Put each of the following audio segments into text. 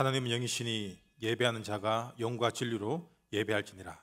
하나님은 영이시니 예배하는 자가 영과 진리로 예배할지니라.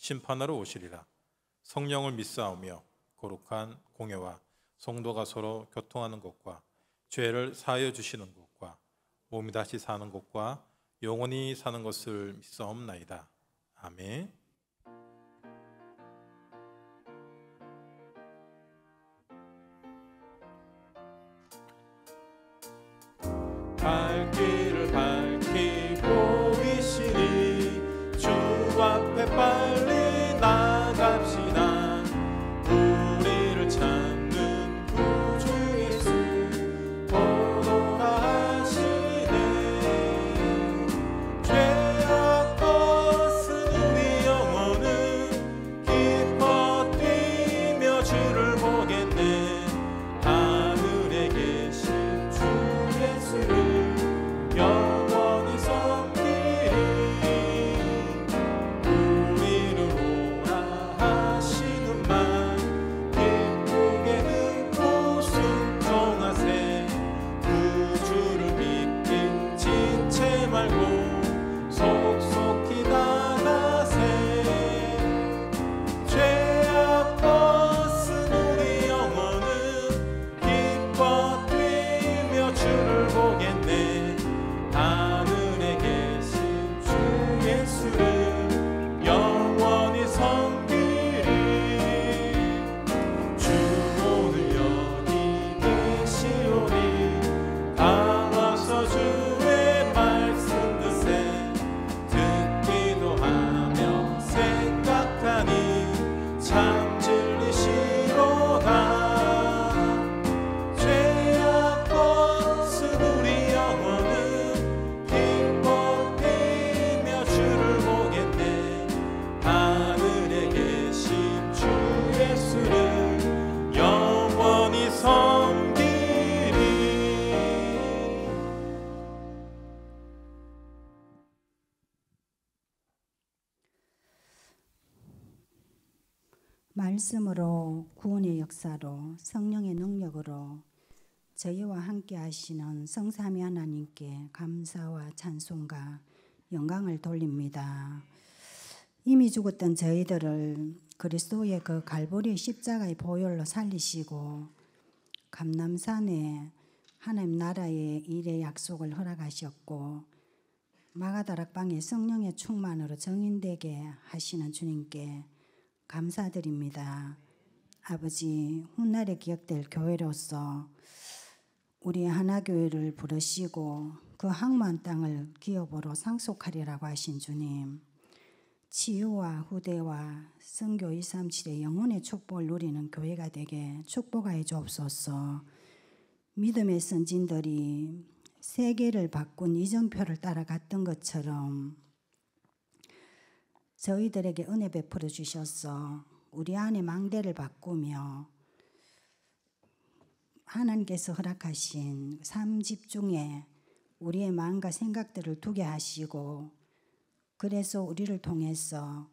심판하러 오시리라. 성령을 믿사오며 거룩한 공예와 성도가 서로 교통하는 것과 죄를 사하여 주시는 것과 몸이 다시 사는 것과 영원히 사는 것을 믿사옵나이다. 아멘. 함께 하시는 성삼위 하나님께 감사와 찬송과 영광을 돌립니다. 이미 죽었던 저희들을 그리스도의 그 갈보리 십자가의 보혈로 살리시고 감남산에 하나님 나라의 일의 약속을 허락하셨고 마가다락방의 성령의 충만으로 정인되게 하시는 주님께 감사드립니다. 아버지 훗날에 기억될 교회로서 우리 하나교회를 부르시고 그 항만 땅을 기업으로 상속하리라고 하신 주님, 치유와 후대와 성교 237의 영혼의 축복을 누리는 교회가 되게 축복하여 주옵소서. 믿음의 선진들이 세계를 바꾼 이정표를 따라갔던 것처럼 저희들에게 은혜 베풀어 주셔서 우리 안에 망대를 바꾸며 하나님께서 허락하신 삶집 중에 우리의 마음과 생각들을 두게 하시고 그래서 우리를 통해서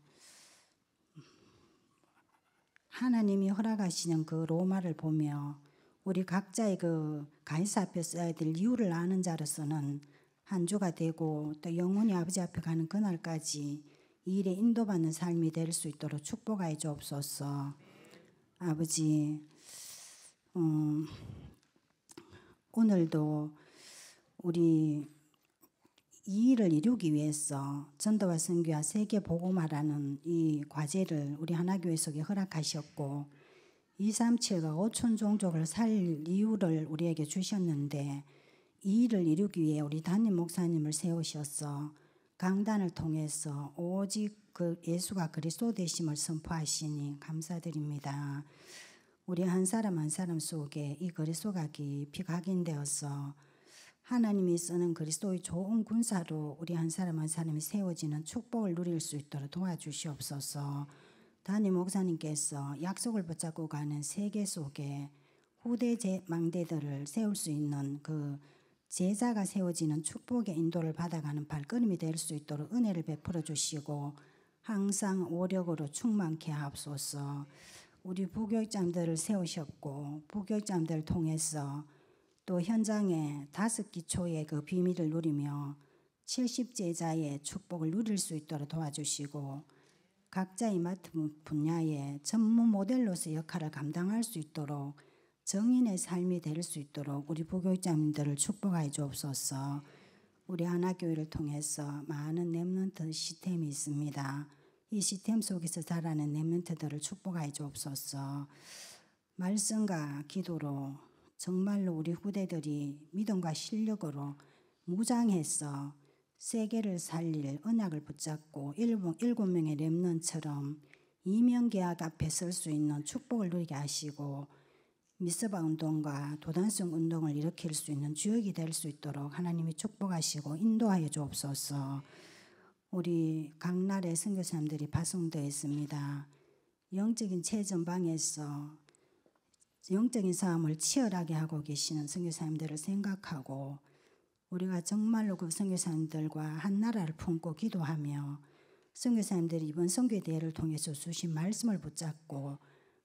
하나님이 허락하시는 그 로마를 보며 우리 각자의 그 가이사 앞에 써야 될 이유를 아는 자로서는 한 주가 되고 또영원히 아버지 앞에 가는 그날까지 이 일에 인도받는 삶이 될 수 있도록 축복하여 주옵소서. 아버지 어, 오늘도 우리 이 일을 이루기 위해서 전도와 선교와 세계 보고화라는이 과제를 우리 하나교회 속에 허락하셨고 237과 5천 종족을 살 이유를 우리에게 주셨는데 이 일을 이루기 위해 우리 담임 목사님을 세우셔서 강단을 통해서 오직 그 예수가 그리스도 되심을 선포하시니 감사드립니다. 우리 한 사람 한 사람 속에 이 그리스도가 깊이 각인되어서 하나님이 쓰는 그리스도의 좋은 군사로 우리 한 사람 한 사람이 세워지는 축복을 누릴 수 있도록 도와주시옵소서. 단임 목사님께서 약속을 붙잡고 가는 세계 속에 후대 망대들을 세울 수 있는 그 제자가 세워지는 축복의 인도를 받아가는 발걸음이 될 수 있도록 은혜를 베풀어 주시고 항상 오력으로 충만케 하옵소서. 우리 부교육장들을 세우셨고 부교육장들을 통해서 또 현장에 다섯 기초의 그 비밀을 누리며 70제자의 축복을 누릴 수 있도록 도와주시고 각자의 맡은 분야에 전문 모델로서 역할을 감당할 수 있도록 정인의 삶이 될 수 있도록 우리 부교육장님들을 축복하여 주옵소서 우리 하나교회를 통해서 많은 랩런트 시스템이 있습니다. 이 시스템 속에서 자라는 내 멘트들을 축복하여 주옵소서. 말씀과 기도로 정말로 우리 후대들이 믿음과 실력으로 무장해서 세계를 살릴 언약을 붙잡고 일곱 명의 렘넌처럼 이명 계약 앞에 설 수 있는 축복을 누리게 하시고 미스바 운동과 도단성 운동을 일으킬 수 있는 주역이 될 수 있도록 하나님이 축복하시고 인도하여 주옵소서. 우리 각 나라의 선교사님들이 파송되어 있습니다. 영적인 최전방에서 영적인 싸움을 치열하게 하고 계시는 선교사님들을 생각하고 우리가 정말로 그 선교사님들과 한 나라를 품고 기도하며 선교사님들이 이번 선교 대회를 통해서 수신 말씀을 붙잡고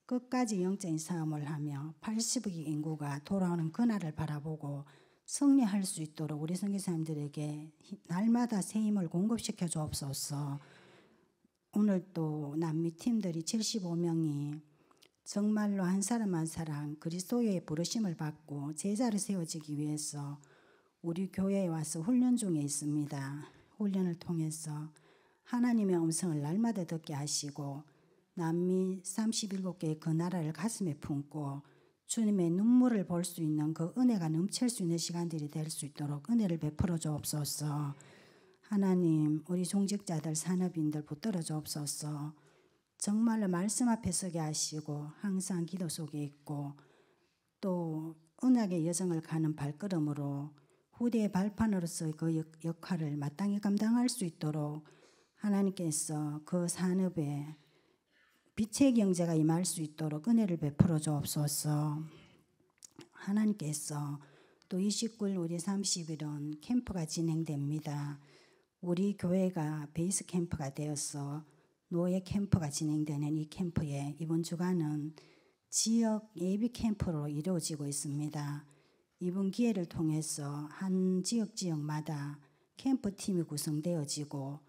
끝까지 영적인 싸움을 하며 80억 인구가 돌아오는 그날을 바라보고 승리할 수 있도록 우리 성교사님들에게 날마다 새 힘을 공급시켜 주옵소서. 오늘 또 남미 팀들이 75명이 정말로 한 사람 한 사람 그리스도의 부르심을 받고 제자를 세워지기 위해서 우리 교회에 와서 훈련 중에 있습니다. 훈련을 통해서 하나님의 음성을 날마다 듣게 하시고 남미 37개의 그 나라를 가슴에 품고 주님의 눈물을 볼 수 있는 그 은혜가 넘칠 수 있는 시간들이 될 수 있도록 은혜를 베풀어 주옵소서. 하나님, 우리 종직자들, 산업인들 붙들어 주옵소서. 정말로 말씀 앞에 서게 하시고 항상 기도 속에 있고 또 은하계 여정을 가는 발걸음으로 후대의 발판으로서 그 역할을 마땅히 감당할 수 있도록 하나님께서 그 산업에 빛의 경제가 임할 수 있도록 은혜를 베풀어 주옵소서. 하나님께서 또 29일 우리 30일은 캠프가 진행됩니다. 우리 교회가 베이스 캠프가 되어서 노예 캠프가 진행되는 이 캠프에 이번 주간은 지역 예비 캠프로 이루어지고 있습니다. 이번 기회를 통해서 한 지역 지역마다 캠프팀이 구성되어지고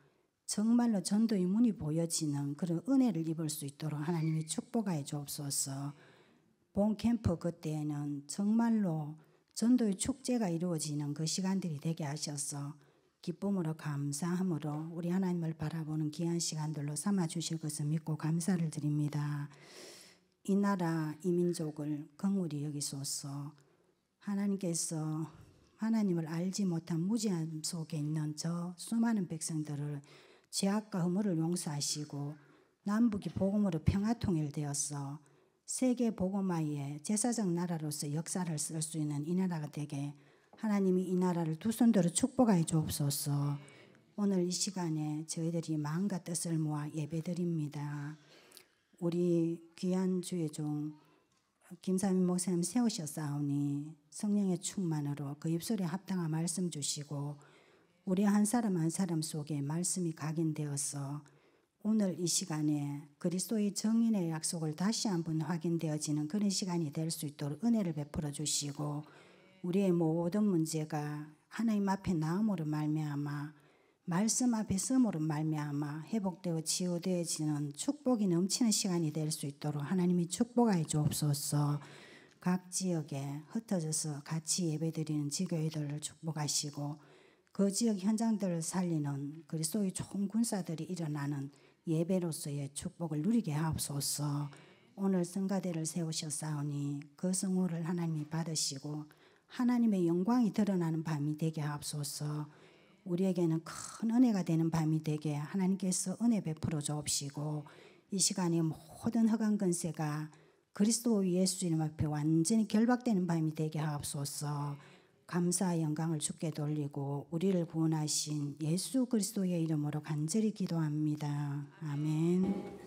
정말로 전도의 문이 보여지는 그런 은혜를 입을 수 있도록 하나님이 축복하여 주옵소서. 본 캠프 그때에는 정말로 전도의 축제가 이루어지는 그 시간들이 되게 하셔서 기쁨으로 감사함으로 우리 하나님을 바라보는 귀한 시간들로 삼아 주실 것을 믿고 감사를 드립니다. 이 나라 이 민족을 긍휼히 여기소서. 하나님께서 하나님을 알지 못한 무지함 속에 있는 저 수많은 백성들을 죄악과 허물을 용서하시고 남북이 복음으로 평화 통일되었어 세계 복음화의 제사적 나라로서 역사를 쓸 수 있는 이 나라가 되게 하나님이 이 나라를 두 손으로 축복하여 주옵소서. 오늘 이 시간에 저희들이 마음과 뜻을 모아 예배드립니다. 우리 귀한 주의 종 김삼인 목사님 세우셨사오니 성령의 충만으로 그 입술에 합당한 말씀 주시고 우리 한 사람 한 사람 속에 말씀이 각인되어서 오늘 이 시간에 그리스도의 정인의 약속을 다시 한번 확인되어지는 그런 시간이 될 수 있도록 은혜를 베풀어 주시고 우리의 모든 문제가 하나님 앞에 나음으로 말미암아 말씀 앞에 섬으로 말미암아 회복되어 치유되어지는 축복이 넘치는 시간이 될 수 있도록 하나님이 축복하여 주옵소서. 각 지역에 흩어져서 같이 예배드리는 지교회들을 축복하시고 그 지역 현장들을 살리는 그리스도의 총군사들이 일어나는 예배로서의 축복을 누리게 하옵소서. 오늘 성가대를 세우셨사오니 그 성호를 하나님이 받으시고 하나님의 영광이 드러나는 밤이 되게 하옵소서. 우리에게는 큰 은혜가 되는 밤이 되게 하나님께서 은혜 베풀어 주옵시고 이 시간에 모든 허간 근세가 그리스도 예수 이름 앞에 완전히 결박되는 밤이 되게 하옵소서. 감사 영광을 주께 돌리고 우리를 구원하신 예수 그리스도의 이름으로 간절히 기도합니다. 아멘.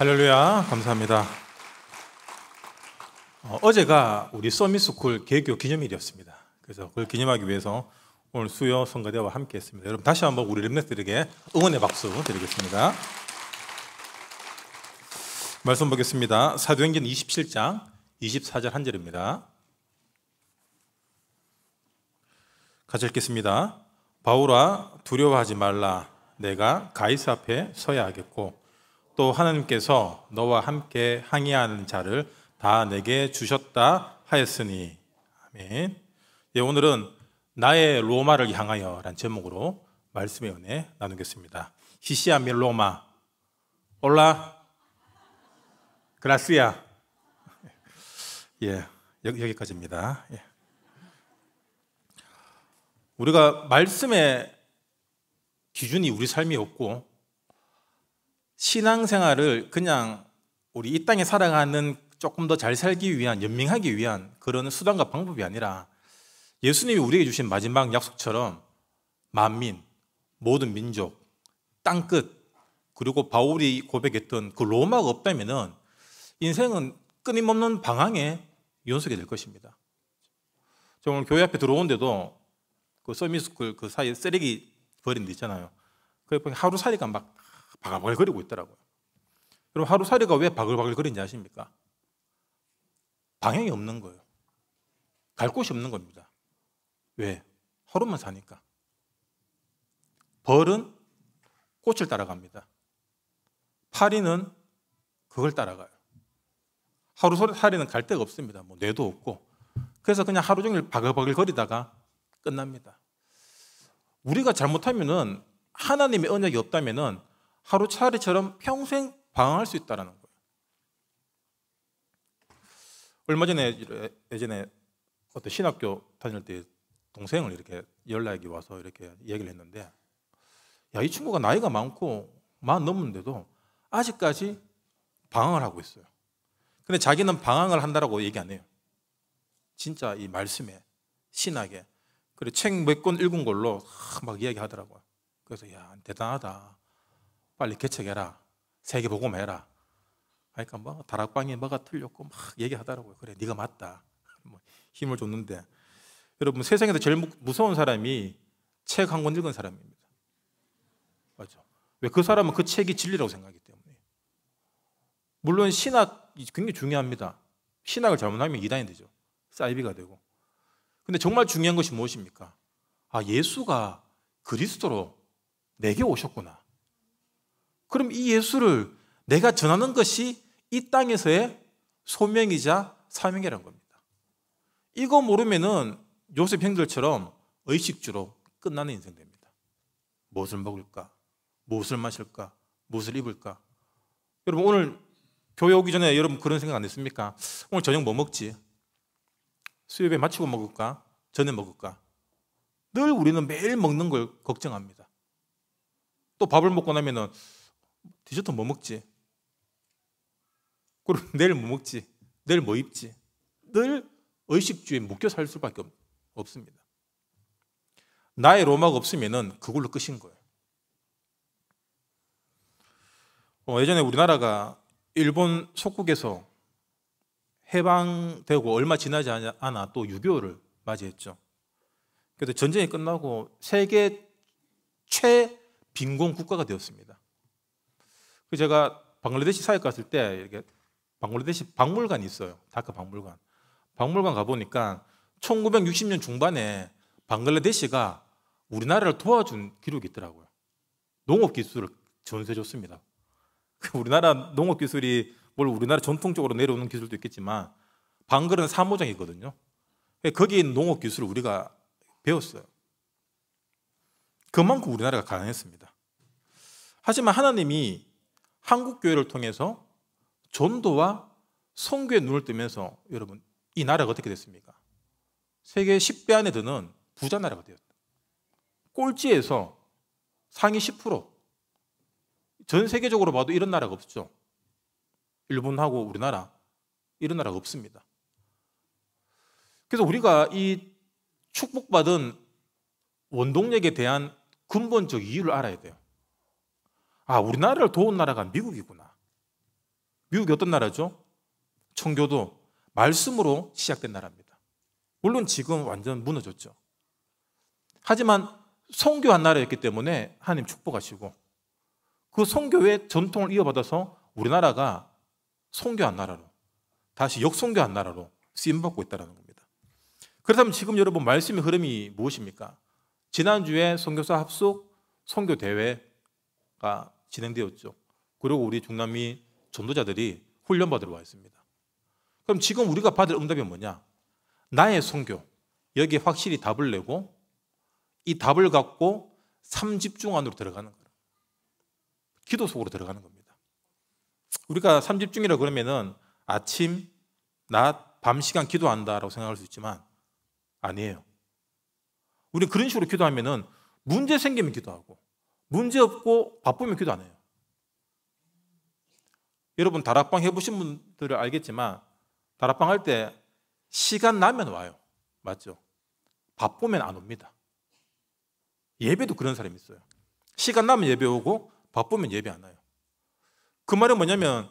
할렐루야, 감사합니다. 어, 제가 우리 서밋스쿨 개교 기념일이었습니다. 그래서 그걸 기념하기 위해서 오늘 수요 성가대와 함께했습니다. 여러분 다시 한번 우리 렘넷들에게 응원의 박수 드리겠습니다. 말씀 보겠습니다. 사도행전 27장 24절 한 절입니다. 같이 읽겠습니다. 바울아 두려워하지 말라. 내가 가이사 앞에 서야 하겠고 또 하나님께서 너와 함께 항의하는 자를 다 내게 주셨다 하였으니 아멘. 예, 오늘은 나의 로마를 향하여란 제목으로 말씀의 은혜 나누겠습니다. 히시아미 로마 올라 그라스야 예 여기, 까지입니다 예. 우리가 말씀의 기준이 우리 삶이 없고 신앙생활을 그냥 우리 이 땅에 살아가는 조금 더 잘 살기 위한 연명하기 위한 그런 수단과 방법이 아니라 예수님이 우리에게 주신 마지막 약속처럼 만민, 모든 민족, 땅끝 그리고 바울이 고백했던 그 로마가 없다면은 인생은 끊임없는 방황에 연속이 될 것입니다. 저오 교회 앞에 들어오데도그 서미스쿨 그, 그 사이 쓰레기 버린 데 있잖아요. 그 하루살이가 막 바글바글 거리고 있더라고요. 그럼 하루살이가 왜 바글바글 거리는지 아십니까? 방향이 없는 거예요. 갈 곳이 없는 겁니다. 왜? 하루만 사니까. 벌은 꽃을 따라갑니다. 파리는 그걸 따라가요. 하루살이는 갈 데가 없습니다. 뭐 뇌도 없고. 그래서 그냥 하루 종일 바글바글 거리다가 끝납니다. 우리가 잘못하면은 하나님의 언약이 없다면은 하루 차례처럼 평생 방황할 수 있다는 라 거예요. 얼마 전에 예전에 어떤 신학교 다닐 때 동생을 이렇게 연락이 와서 이렇게 얘기를 했는데 야이 친구가 나이가 많고 만 넘는데도 아직까지 방황을 하고 있어요. 근데 자기는 방황을 한다라고 얘기 안 해요. 진짜 이 말씀에 신학에 그리고 책 몇 권 읽은 걸로 막 이야기하더라고요. 그래서 야 대단하다. 빨리 개척해라. 세계보고만 해라. 그니까뭐 다락방에 뭐가 틀렸고 막 얘기하더라고요. 그래, 네가 맞다. 뭐 힘을 줬는데 여러분 세상에서 제일 무서운 사람이 책 한 권 읽은 사람입니다. 맞죠? 왜 그 사람은 그 책이 진리라고 생각하기 때문에. 물론 신학이 굉장히 중요합니다. 신학을 잘못하면 이단이 되죠. 사이비가 되고. 근데 정말 중요한 것이 무엇입니까? 아, 예수가 그리스도로 내게 오셨구나. 그럼 이 예수를 내가 전하는 것이 이 땅에서의 소명이자 사명이라는 겁니다. 이거 모르면은 요셉 형들처럼 의식주로 끝나는 인생 됩니다. 무엇을 먹을까? 무엇을 마실까? 무엇을 입을까? 여러분 오늘 교회 오기 전에 여러분 그런 생각 안 했습니까? 오늘 저녁 뭐 먹지? 수요일에 마치고 먹을까? 전에 먹을까? 늘 우리는 매일 먹는 걸 걱정합니다. 또 밥을 먹고 나면은 디저트 뭐 먹지? 그럼 내일 뭐 먹지? 내일 뭐 입지? 늘 의식주에 묶여 살 수밖에 없, 없습니다. 나의 로마가 없으면 그걸로 끝인 거예요. 어, 예전에 우리나라가 일본 속국에서 해방되고 얼마 지나지 않아 또 유교를 맞이했죠. 그래서 전쟁이 끝나고 세계 최빈공 국가가 되었습니다. 그 제가 방글라데시 사역 갔을 때 이렇게 방글라데시 박물관이 있어요. 다크 박물관. 박물관 가보니까 1960년 중반에 방글라데시가 우리나라를 도와준 기록이 있더라고요. 농업 기술을 전수해 줬습니다. 그 우리나라 농업 기술이 뭘 우리나라 전통적으로 내려오는 기술도 있겠지만 방글은 사모장이거든요. 그러니까 거기에 농업 기술을 우리가 배웠어요. 그만큼 우리나라가 가난했습니다. 하지만 하나님이 한국교회를 통해서 전도와 성교에 눈을 뜨면서 여러분 이 나라가 어떻게 됐습니까? 세계 10배 안에 드는 부자 나라가 되었다. 꼴찌에서 상위 10%. 전 세계적으로 봐도 이런 나라가 없죠. 일본하고 우리나라 이런 나라가 없습니다. 그래서 우리가 이 축복받은 원동력에 대한 근본적 이유를 알아야 돼요. 아, 우리나라를 도운 나라가 미국이구나. 미국이 어떤 나라죠? 청교도, 말씀으로 시작된 나라입니다. 물론 지금 완전 무너졌죠. 하지만 성교한 나라였기 때문에 하나님 축복하시고 그 성교의 전통을 이어받아서 우리나라가 성교한 나라로 다시 역성교한 나라로 쓰임받고 있다는 겁니다. 그렇다면 지금 여러분 말씀의 흐름이 무엇입니까? 지난주에 성교사 합숙 성교 대회가 진행되었죠. 그리고 우리 중남미 전도자들이 훈련받으러 와 있습니다. 그럼 지금 우리가 받을 응답이 뭐냐? 나의 성교. 여기에 확실히 답을 내고 이 답을 갖고 삼집중 안으로 들어가는 거예요. 기도 속으로 들어가는 겁니다. 우리가 삼집중이라 그러면은 아침, 낮, 밤 시간 기도한다라고 생각할 수 있지만 아니에요. 우리 그런 식으로 기도하면은 문제 생기면 기도하고 문제 없고 바쁘면 기도 안 해요. 여러분 다락방 해보신 분들은 알겠지만 다락방 할 때 시간 나면 와요. 맞죠? 바쁘면 안 옵니다. 예배도 그런 사람이 있어요. 시간 나면 예배 오고 바쁘면 예배 안 와요. 그 말은 뭐냐면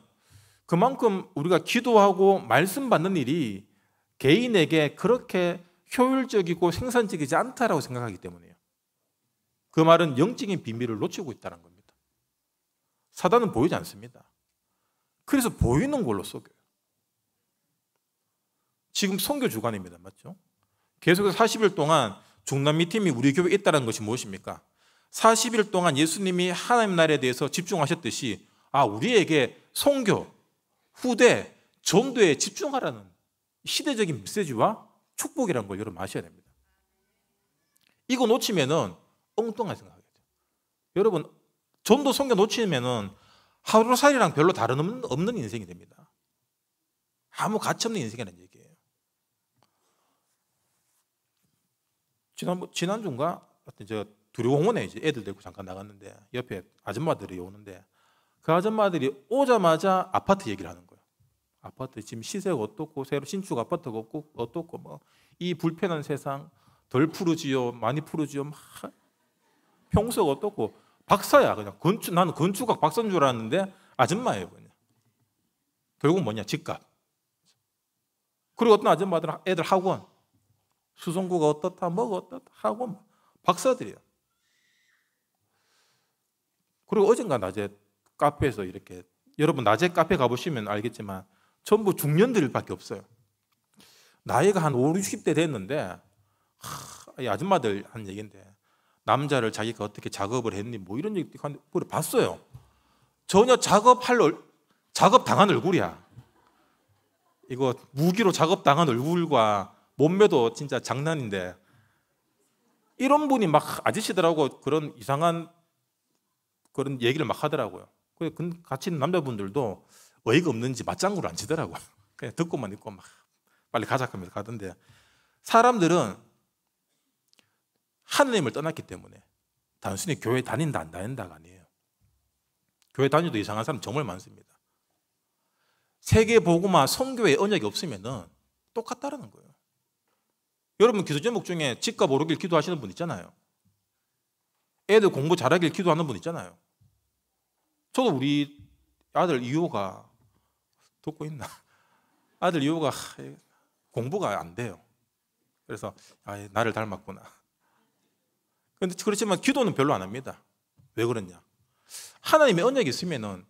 그만큼 우리가 기도하고 말씀 받는 일이 개인에게 그렇게 효율적이고 생산적이지 않다라고 생각하기 때문에 그 말은 영적인 비밀을 놓치고 있다는 겁니다. 사단은 보이지 않습니다. 그래서 보이는 걸로 속여요. 지금 선교 주간입니다. 맞죠? 계속해서 40일 동안 중남미 팀이 우리 교회에 있다는 것이 무엇입니까? 40일 동안 예수님이 하나님 나라에 대해서 집중하셨듯이 아 우리에게 선교, 후대, 전도에 집중하라는 시대적인 메시지와 축복이라는 걸 여러분 아셔야 됩니다. 이거 놓치면은 엉뚱하게 생각하게 돼요. 여러분 전도 성경 놓치면은 하루살이랑 별로 다른 없는, 없는 인생이 됩니다. 아무 가치 없는 인생이라는 얘기예요. 지난 지난 주인가 저 두려움원에 이제 애들 데리고 잠깐 나갔는데 옆에 아줌마들이 오는데 그 아줌마들이 오자마자 아파트 얘기를 하는 거예요. 아파트 지금 시세가 어떻고 새로 신축 아파트가 없고 어떻고 뭐 이 불편한 세상 덜 푸르지요 많이 푸르지요 막 평소가 어떻고 박사야 그냥 건축 나는 건축학 박사인 줄 알았는데 아줌마예요 그냥 결국 뭐냐 집값 그리고 어떤 아줌마들 애들 학원 수성구가 어떻다 뭐가 어떻다 학원 박사들이야 그리고 어젠가 낮에 카페에서 이렇게 여러분 낮에 카페 가보시면 알겠지만 전부 중년들밖에 없어요 나이가 한 5, 60대 됐는데 하, 아줌마들 한 얘기인데 남자를 자기가 어떻게 작업을 했니 뭐 이런 얘기 그걸 봤어요. 전혀 작업할 얼, 작업 당한 얼굴이야. 이거 무기로 작업 당한 얼굴과 몸매도 진짜 장난인데 이런 분이 막 아저씨들하고 그런 이상한 그런 얘기를 막 하더라고요. 그 같이 있는 남자분들도 어이가 없는지 맞장구를 안 치더라고요. 그냥 듣고만 있고 막 빨리 가자 하면서 가던데 사람들은 하느님을 떠났기 때문에 단순히 교회 다닌다 안 다닌다가 아니에요. 교회 다녀도 이상한 사람 정말 많습니다. 세계 보고마 성교의 언약이 없으면은 똑같다라는 거예요. 여러분 기도 제목 중에 집값 오르길 기도하시는 분 있잖아요. 애들 공부 잘하길 기도하는 분 있잖아요. 저도 우리 아들 이호가 듣고 있나? 아들 이호가 공부가 안 돼요. 그래서 아, 나를 닮았구나. 그런데 그렇지만 기도는 별로 안 합니다. 왜 그러냐? 하나님의 언약이 있으면은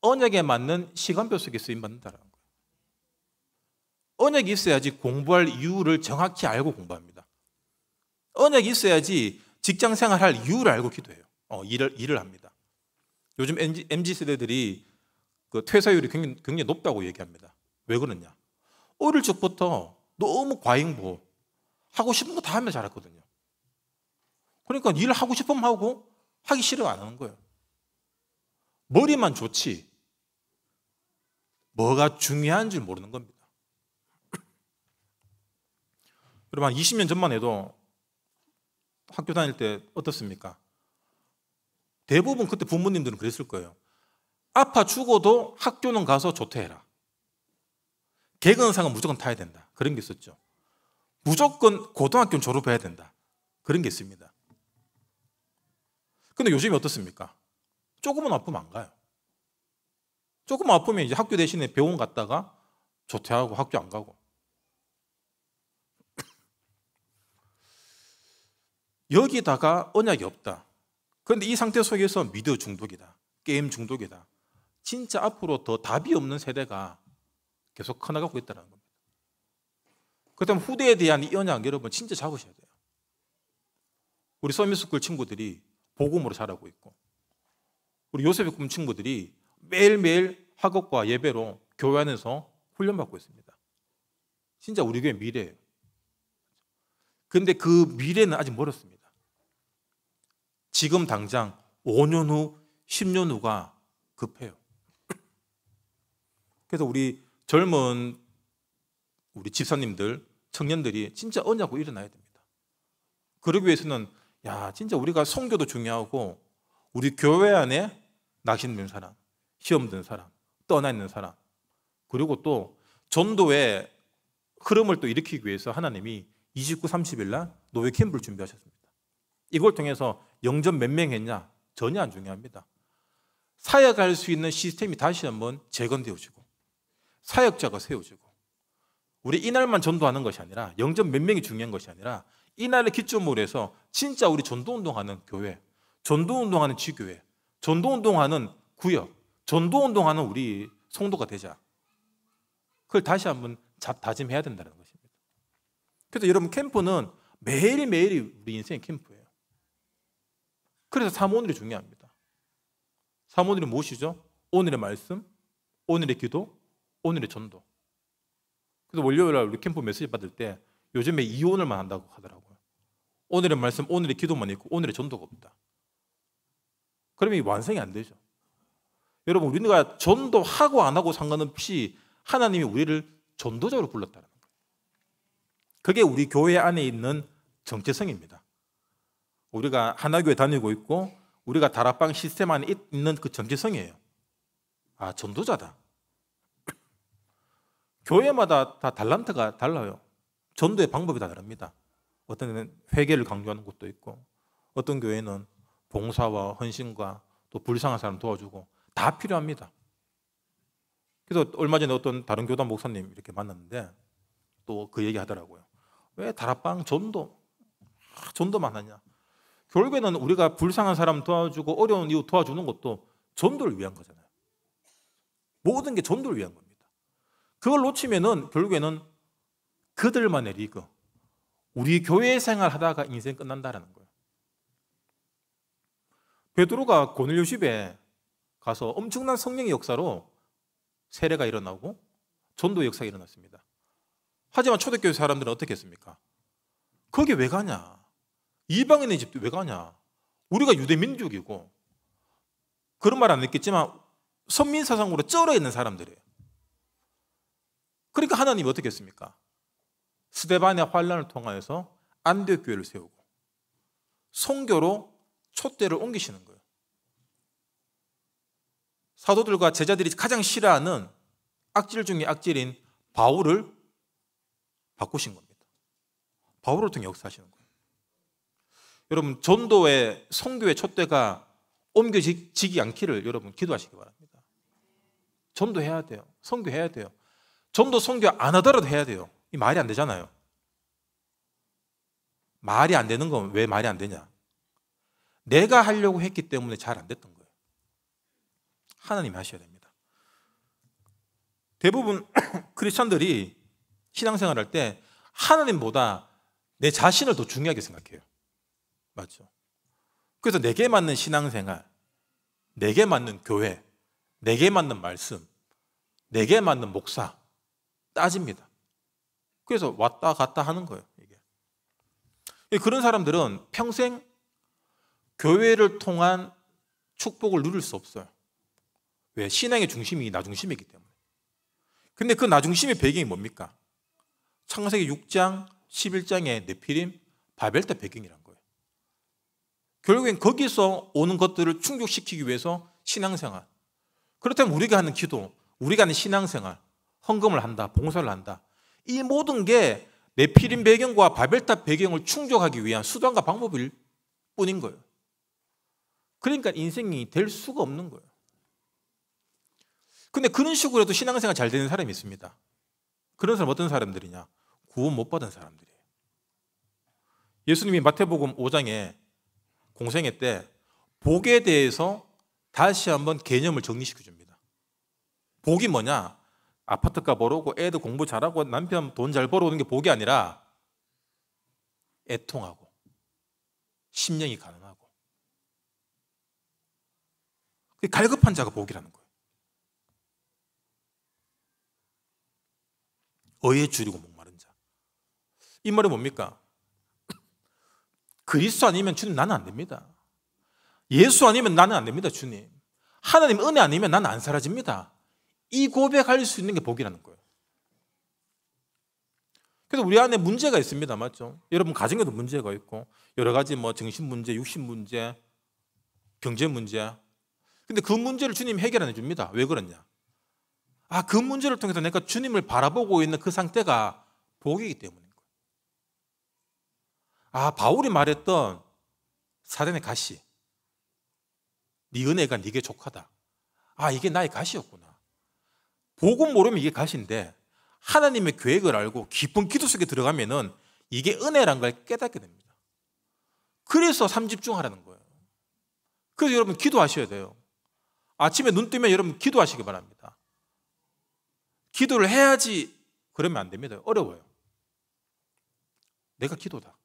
언약에 맞는 시간표 속에 쓰임 받는다라는 거예요. 언약이 있어야지 공부할 이유를 정확히 알고 공부합니다. 언약이 있어야지 직장 생활할 이유를 알고 기도해요. 어, 일을 일을 합니다. 요즘 MG, 세대들이 그 퇴사율이 굉장히, 굉장히 높다고 얘기합니다. 왜 그러냐? 어릴 적부터 너무 과잉보 하고 싶은 거 다 하면 잘했거든요. 그러니까 일을 하고 싶으면 하고 하기 싫으면 안 하는 거예요. 머리만 좋지 뭐가 중요한 줄 모르는 겁니다. 여러분 20년 전만 해도 학교 다닐 때 어떻습니까? 대부분 그때 부모님들은 그랬을 거예요. 아파 죽어도 학교는 가서 조퇴해라. 개근상은 무조건 타야 된다. 그런 게 있었죠. 무조건 고등학교 졸업해야 된다. 그런 게 있습니다. 근데 요즘에 어떻습니까? 조금은 아프면 안 가요. 조금 아프면 이제 학교 대신에 병원 갔다가 조퇴하고 학교 안 가고. 여기다가 언약이 없다. 그런데 이 상태 속에서 미디어 중독이다. 게임 중독이다. 진짜 앞으로 더 답이 없는 세대가 계속 커나가고 있다는 겁니다. 그렇다면 후대에 대한 이 언약 여러분 진짜 잡으셔야 돼요. 우리 서미스쿨 친구들이 복음으로 자라고 있고 우리 요셉의 꿈 친구들이 매일매일 학업과 예배로 교회 안에서 훈련받고 있습니다. 진짜 우리 교회 미래예요. 근데 그 미래는 아직 멀었습니다. 지금 당장 5년 후, 10년 후가 급해요. 그래서 우리 젊은 우리 집사님들, 청년들이 진짜 언약고 일어나야 됩니다. 그러기 위해서는 야, 진짜 우리가 성교도 중요하고 우리 교회 안에 낙심된 사람, 시험든 사람, 떠나 있는 사람, 그리고 또 전도의 흐름을 또 일으키기 위해서 하나님이 29, 30일 날 노예 캠프를 준비하셨습니다. 이걸 통해서 영전 몇 명 했냐? 전혀 안 중요합니다. 사역할 수 있는 시스템이 다시 한번 재건되어지고 사역자가 세워지고 우리 이날만 전도하는 것이 아니라 영전 몇 명이 중요한 것이 아니라 이날을 기점으로 해서 진짜 우리 전도운동하는 교회, 전도운동하는 지교회, 전도운동하는 구역, 전도운동하는 우리 성도가 되자. 그걸 다시 한번 다짐해야 된다는 것입니다. 그래서 여러분 캠프는 매일매일이 우리 인생의 캠프예요. 그래서 사모늘이 중요합니다. 사모늘이 무엇이죠? 오늘의 말씀, 오늘의 기도, 오늘의 전도. 그래서 월요일 날 우리 캠프 메시지 받을 때 요즘에 이혼을만 한다고 하더라고. 요 오늘의 말씀, 오늘의 기도만 있고 오늘의 전도가 없다. 그러면 완성이 안 되죠. 여러분 우리가 전도하고 안 하고 상관없이 하나님이 우리를 전도자로 불렀다는 거예요. 그게 우리 교회 안에 있는 정체성입니다. 우리가 하나교회 다니고 있고 우리가 다락방 시스템 안에 있는 그 정체성이에요. 아 전도자다. 교회마다 다 달란트가 달라요. 전도의 방법이 다 다릅니다. 어떤 데는 회개를 강조하는 곳도 있고 어떤 교회는 봉사와 헌신과 또 불쌍한 사람 도와주고 다 필요합니다. 그래서 얼마 전에 어떤 다른 교단 목사님 이렇게 만났는데 또 그 얘기 하더라고요. 왜 다락방 전도 전도만 하냐? 결국에는 우리가 불쌍한 사람 도와주고 어려운 이웃 도와주는 것도 전도를 위한 거잖아요. 모든 게 전도를 위한 겁니다. 그걸 놓치면은 결국에는 그들만의 리그, 우리 교회 생활 하다가 인생 끝난다라는 거예요. 베드로가 고넬료 집에 가서 엄청난 성령의 역사로 세례가 일어나고 전도 역사가 일어났습니다. 하지만 초대교회 사람들은 어떻게 했습니까? 거기 왜 가냐? 이방인의 집도 왜 가냐? 우리가 유대민족이고 그런 말 안 했겠지만 선민사상으로 쩔어 있는 사람들이에요. 그러니까 하나님이 어떻게 했습니까? 스데반의 환란을 통하여서 안디옥 교회를 세우고 성교로 촛대를 옮기시는 거예요. 사도들과 제자들이 가장 싫어하는 악질 중의 악질인 바울을 바꾸신 겁니다. 바울을 통해 역사하시는 거예요. 여러분 전도의 성교의 촛대가 옮겨지지 않기를 여러분 기도하시기 바랍니다. 전도해야 돼요. 성교해야 돼요. 전도 성교 안 하더라도 해야 돼요. 이 말이 안 되잖아요. 말이 안 되는 건 왜 말이 안 되냐? 내가 하려고 했기 때문에 잘 안 됐던 거예요. 하나님이 하셔야 됩니다. 대부분 크리스천들이 신앙생활 할때 하나님보다 내 자신을 더 중요하게 생각해요. 맞죠? 그래서 내게 맞는 신앙생활, 내게 맞는 교회, 내게 맞는 말씀, 내게 맞는 목사 따집니다. 그래서 왔다 갔다 하는 거예요. 이게. 그런 사람들은 평생 교회를 통한 축복을 누릴 수 없어요. 왜? 신앙의 중심이 나중심이기 때문에. 근데 그 나중심의 배경이 뭡니까? 창세기 6장 11장의 네피림 바벨타 배경이란 거예요. 결국엔 거기서 오는 것들을 충족시키기 위해서 신앙생활. 그렇다면 우리가 하는 기도, 우리가 하는 신앙생활, 헌금을 한다, 봉사를 한다. 이 모든 게 네피림 배경과 바벨탑 배경을 충족하기 위한 수단과 방법일 뿐인 거예요. 그러니까 인생이 될 수가 없는 거예요. 근데 그런 식으로 해도 신앙생활 잘 되는 사람이 있습니다. 그런 사람 어떤 사람들이냐? 구원 못 받은 사람들이에요. 예수님이 마태복음 5장에 공생회 때 복에 대해서 다시 한번 개념을 정리시켜 줍니다. 복이 뭐냐? 아파트값 벌어오고 애도 공부 잘하고 남편 돈 잘 벌어오는 게 복이 아니라 애통하고 심령이 가능하고 갈급한 자가 복이라는 거예요. 어에 줄이고 목마른 자. 이 말이 뭡니까? 그리스 아니면 주님 나는 안 됩니다. 예수 아니면 나는 안 됩니다, 주님. 하나님 은혜 아니면 나는 안 사라집니다. 이 고백할 수 있는 게 복이라는 거예요. 그래서 우리 안에 문제가 있습니다. 맞죠? 여러분 가정에도 문제가 있고 여러 가지 뭐 정신 문제, 육신 문제, 경제 문제. 근데 그 문제를 주님 해결해 줍니다. 왜 그러냐? 아, 그 문제를 통해서 내가 주님을 바라보고 있는 그 상태가 복이기 때문인 거예요. 아, 바울이 말했던 사단의 가시. 네 은혜가 네게 족하다. 아, 이게 나의 가시였구나. 보고 모르면 이게 가신데 하나님의 계획을 알고 깊은 기도 속에 들어가면은 이게 은혜란 걸 깨닫게 됩니다. 그래서 삼집중하라는 거예요. 그래서 여러분 기도하셔야 돼요. 아침에 눈 뜨면 여러분 기도하시기 바랍니다. 기도를 해야지 그러면 안 됩니다. 어려워요. 내가 기도다.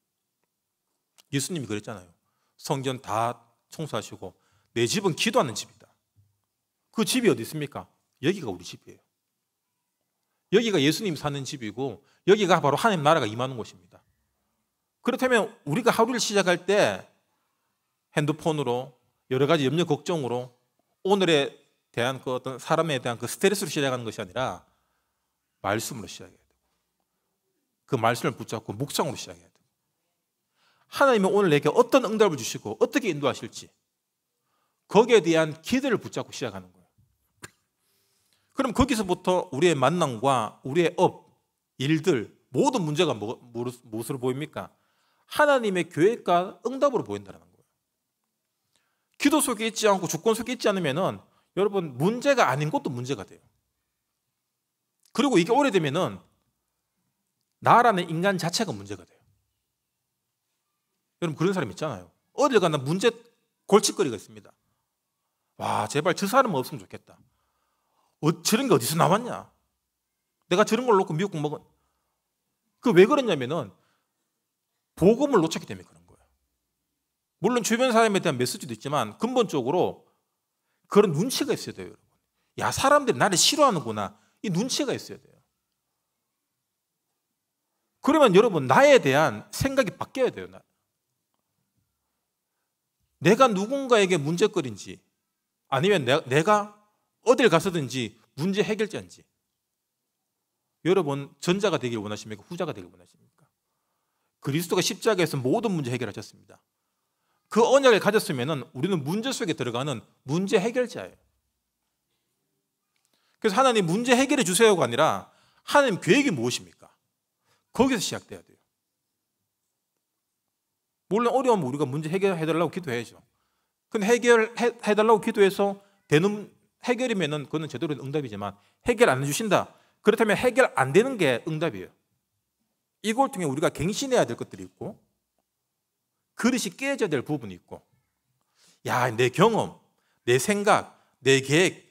예수님이 그랬잖아요. 성전 다 청소하시고 내 집은 기도하는 집이다. 그 집이 어디 있습니까? 여기가 우리 집이에요. 여기가 예수님 사는 집이고 여기가 바로 하나님 나라가 임하는 곳입니다. 그렇다면 우리가 하루를 시작할 때 핸드폰으로 여러 가지 염려 걱정으로 오늘에 대한 그 어떤 사람에 대한 그 스트레스로 시작하는 것이 아니라 말씀으로 시작해야 되고 그 말씀을 붙잡고 묵상으로 시작해야 되고 하나님이 오늘 내게 어떤 응답을 주시고 어떻게 인도하실지 거기에 대한 기대를 붙잡고 시작하는 거예요. 그럼 거기서부터 우리의 만남과 우리의 업, 일들 모든 문제가 뭐, 뭐 무엇으로 보입니까? 하나님의 계획과 응답으로 보인다는 거예요. 기도 속에 있지 않고 주권 속에 있지 않으면은 여러분 문제가 아닌 것도 문제가 돼요. 그리고 이게 오래되면은 나라는 인간 자체가 문제가 돼요. 여러분 그런 사람 있잖아요. 어딜 가나 문제 골칫거리가 있습니다. 와 제발 저사람 없으면 좋겠다. 어, 저런 게 어디서 나왔냐? 내가 저런 걸 놓고 미역국 먹은. 그 왜 그랬냐면은 복음을 놓쳤기 때문에 그런 거예요. 물론 주변 사람에 대한 메시지도 있지만 근본적으로 그런 눈치가 있어야 돼요, 여러분. 야, 사람들이 나를 싫어하는구나. 이 눈치가 있어야 돼요. 그러면 여러분, 나에 대한 생각이 바뀌어야 돼요. 나. 내가 누군가에게 문제거리인지 아니면 내, 내가 어딜 가서든지 문제 해결자인지 여러분 전자가 되길 원하십니까? 후자가 되길 원하십니까? 그리스도가 십자가에서 모든 문제 해결하셨습니다. 그 언약을 가졌으면 우리는 문제 속에 들어가는 문제 해결자예요. 그래서 하나님 문제 해결해 주세요가 아니라 하나님 계획이 무엇입니까? 거기서 시작돼야 돼요. 물론 어려우면 우리가 문제 해결해 달라고 기도해야죠. 근데 해결해 달라고 기도해서 되는 해결이면은 그거는 제대로 응답이지만 해결 안 해주신다. 그렇다면 해결 안 되는 게 응답이에요. 이걸 통해 우리가 갱신해야 될 것들이 있고 그릇이 깨져야 될 부분이 있고 야, 내 경험, 내 생각, 내 계획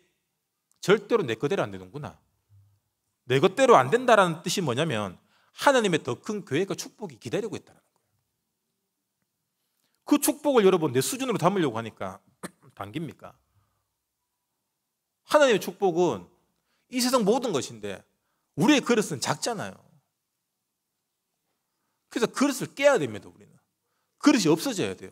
절대로 내 거대로 안 되는구나. 내 것대로 안 된다라는 뜻이 뭐냐면 하나님의 더 큰 교회가 축복이 기다리고 있다는 거예요. 그 축복을 여러분 내 수준으로 담으려고 하니까 당깁니까? 하나님의 축복은 이 세상 모든 것인데 우리의 그릇은 작잖아요. 그래서 그릇을 깨야 됩니다, 우리는. 그릇이 없어져야 돼요.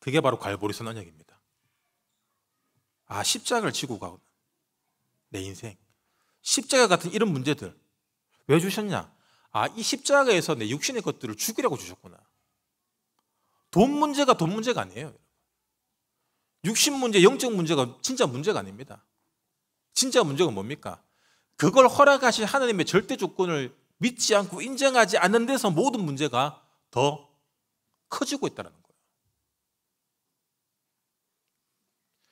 그게 바로 갈보리 선언약입니다 아, 십자가를 지고 가고 내 인생. 십자가 같은 이런 문제들. 왜 주셨냐? 아, 이 십자가에서 내 육신의 것들을 죽이라고 주셨구나. 돈 문제가 돈 문제가 아니에요. 육신 문제, 영적 문제가 진짜 문제가 아닙니다. 진짜 문제가 뭡니까? 그걸 허락하신 하나님의 절대 조건을 믿지 않고 인정하지 않는 데서 모든 문제가 더 커지고 있다는 거예요.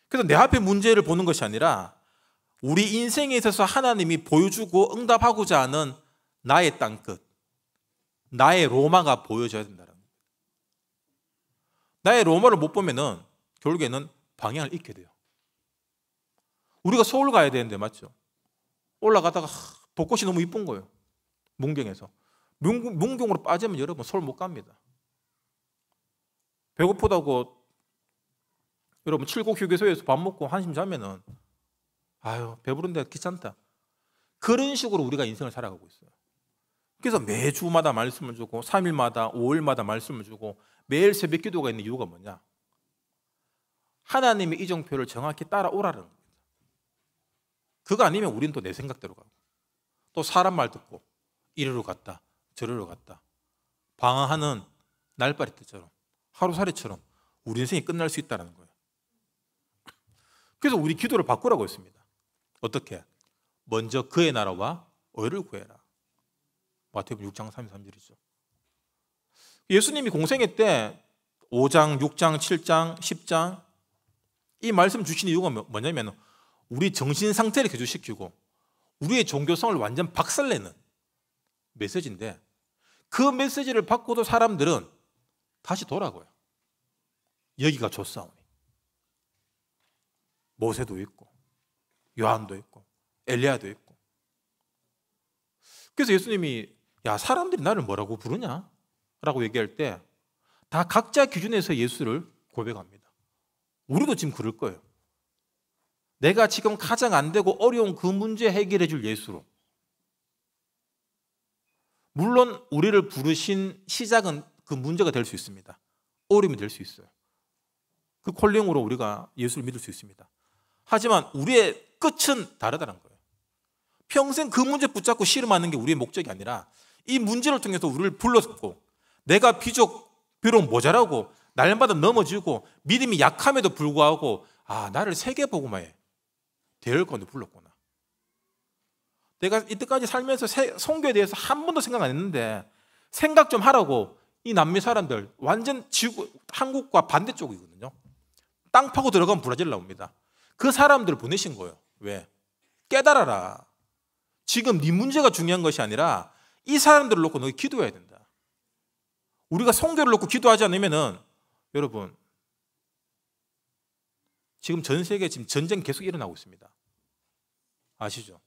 그래서 내 앞에 문제를 보는 것이 아니라 우리 인생에 있어서 하나님이 보여주고 응답하고자 하는 나의 땅끝, 나의 로마가 보여져야 된다는 거예요. 나의 로마를 못 보면은 결국에는 방향을 잃게 돼요. 우리가 서울 가야 되는데 맞죠? 올라가다가 벚꽃이 너무 이쁜 거예요. 문경에서. 문경, 으로 빠지면 여러분 서울 못 갑니다. 배고프다고 여러분 칠곡 휴게소에서 밥 먹고 한심 자면은 아유 배부른데 귀찮다. 그런 식으로 우리가 인생을 살아가고 있어요. 그래서 매주마다 말씀을 주고 3일마다 5일마다 말씀을 주고 매일 새벽 기도가 있는 이유가 뭐냐? 하나님의 이정표를 정확히 따라오라는 겁니다. 그거 아니면 우린 또내 생각대로 가고 또 사람 말 듣고 이리로 갔다 저리로 갔다 방황하는 날파리 때처럼 하루살이처럼 우리 인생이 끝날 수 있다는 거예요. 그래서 우리 기도를 바꾸라고 했습니다. 어떻게? 먼저 그의 나라와 의를 구해라. 마태복음 6장 33절이죠. 예수님이 공생회 때 5장, 6장, 7장, 10장 이 말씀 주신 이유가 뭐, 뭐냐면 우리 정신 상태를 교조시키고 우리의 종교성을 완전 박살내는 메시지인데 그 메시지를 받고도 사람들은 다시 돌아고요. 여기가 좋사오니. 모세도 있고 요한도 있고 엘리야도 있고 그래서 예수님이 야 사람들이 나를 뭐라고 부르냐? 라고 얘기할 때 다 각자 기준에서 예수를 고백합니다. 우리도 지금 그럴 거예요. 내가 지금 가장 안 되고 어려운 그 문제 해결해 줄 예수로. 물론 우리를 부르신 시작은 그 문제가 될 수 있습니다. 어려움이 될 수 있어요. 그 콜링으로 우리가 예수를 믿을 수 있습니다. 하지만 우리의 끝은 다르다는 거예요. 평생 그 문제 붙잡고 씨름하는 게 우리의 목적이 아니라 이 문제를 통해서 우리를 불렀고 내가 비록 비록 모자라고 날마다 넘어지고 믿음이 약함에도 불구하고 아 나를 세계복음화에 대열건도 불렀구나. 내가 이때까지 살면서 성교에 대해서 한 번도 생각 안 했는데 생각 좀 하라고 이 남미 사람들 완전 지구 한국과 반대쪽이거든요. 땅 파고 들어가면 브라질 나옵니다. 그 사람들 을 보내신 거예요. 왜? 깨달아라. 지금 네 문제가 중요한 것이 아니라 이 사람들을 놓고 너희 기도해야 된다. 우리가 성교를 놓고 기도하지 않으면은 여러분, 지금 전 세계에 지금 전쟁 계속 일어나고 있습니다. 아시죠?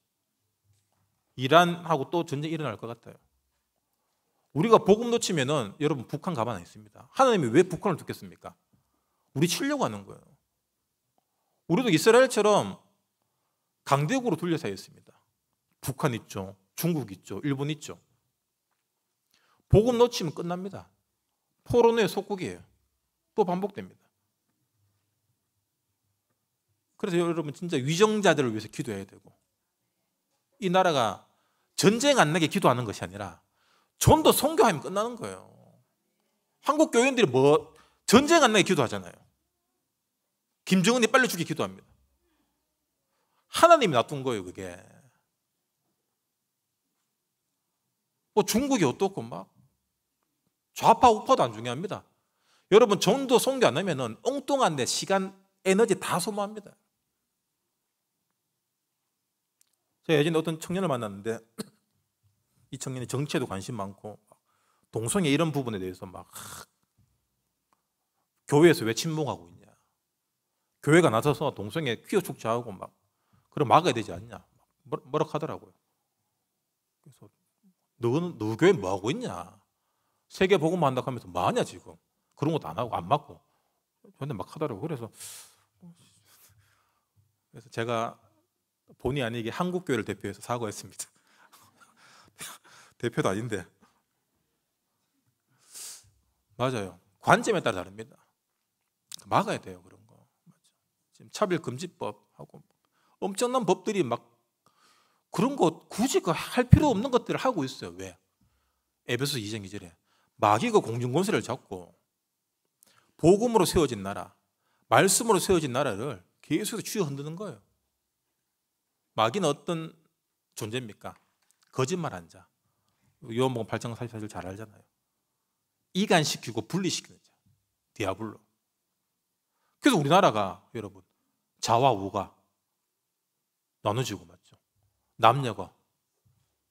이란하고 또 전쟁 일어날 것 같아요. 우리가 복음 놓치면은 여러분 북한 가만 안 있습니다. 하나님이 왜 북한을 듣겠습니까? 우리 치려고 하는 거예요. 우리도 이스라엘처럼 강대국으로 둘러싸여 있습니다. 북한 있죠. 중국 있죠. 일본 있죠. 복음 놓치면 끝납니다. 포로의 속국이에요. 또 반복됩니다. 그래서 여러분 진짜 위정자들을 위해서 기도해야 되고 이 나라가 전쟁 안 나게 기도하는 것이 아니라 좀더성교하면 끝나는 거예요. 한국 교인들이 뭐 전쟁 안 나게 기도하잖아요. 김정은이 빨리 죽기 기도합니다. 하나님이 놔둔 거예요, 그게. 뭐 중국이 어떻고 막 좌파 우파도 안 중요합니다. 여러분 전도 성교 안하면 엉뚱한 데 시간, 에너지 다 소모합니다. 제가 예전에 어떤 청년을 만났는데 이 청년이 정치에도 관심 많고 동성애 이런 부분에 대해서 막 교회에서 왜 침묵하고 있냐. 교회가 나서서 동성애 퀴어 축제하고 막 그럼 막아야 되지 않냐. 뭐라 하더라고요. 그래서 너는 너 교회 뭐 하고 있냐? 세계 복음만 한다 하면서 뭐 하냐 지금? 그런 것도 안 하고 안 맞고 근데 막 하더라고 그래서 그래서 제가 본의 아니게 한국 교회를 대표해서 사과했습니다. 대표도 아닌데 맞아요. 관점에 따라 다릅니다. 막아야 돼요 그런 거. 지금 차별 금지법하고 엄청난 법들이 막 그런 거 굳이 그 할 필요 없는 것들을 하고 있어요. 왜? 에베소 2장 2절에 마귀가 공중 권세를 잡고 복음으로 세워진 나라, 말씀으로 세워진 나라를 계속해서 주여 흔드는 거예요. 마귀는 어떤 존재입니까? 거짓말한 자. 요한복음 8장 44절 잘 알잖아요. 이간시키고 분리시키는 자. 디아블로. 그래서 우리나라가 여러분 자와 우가 나눠지고 맞죠. 남녀가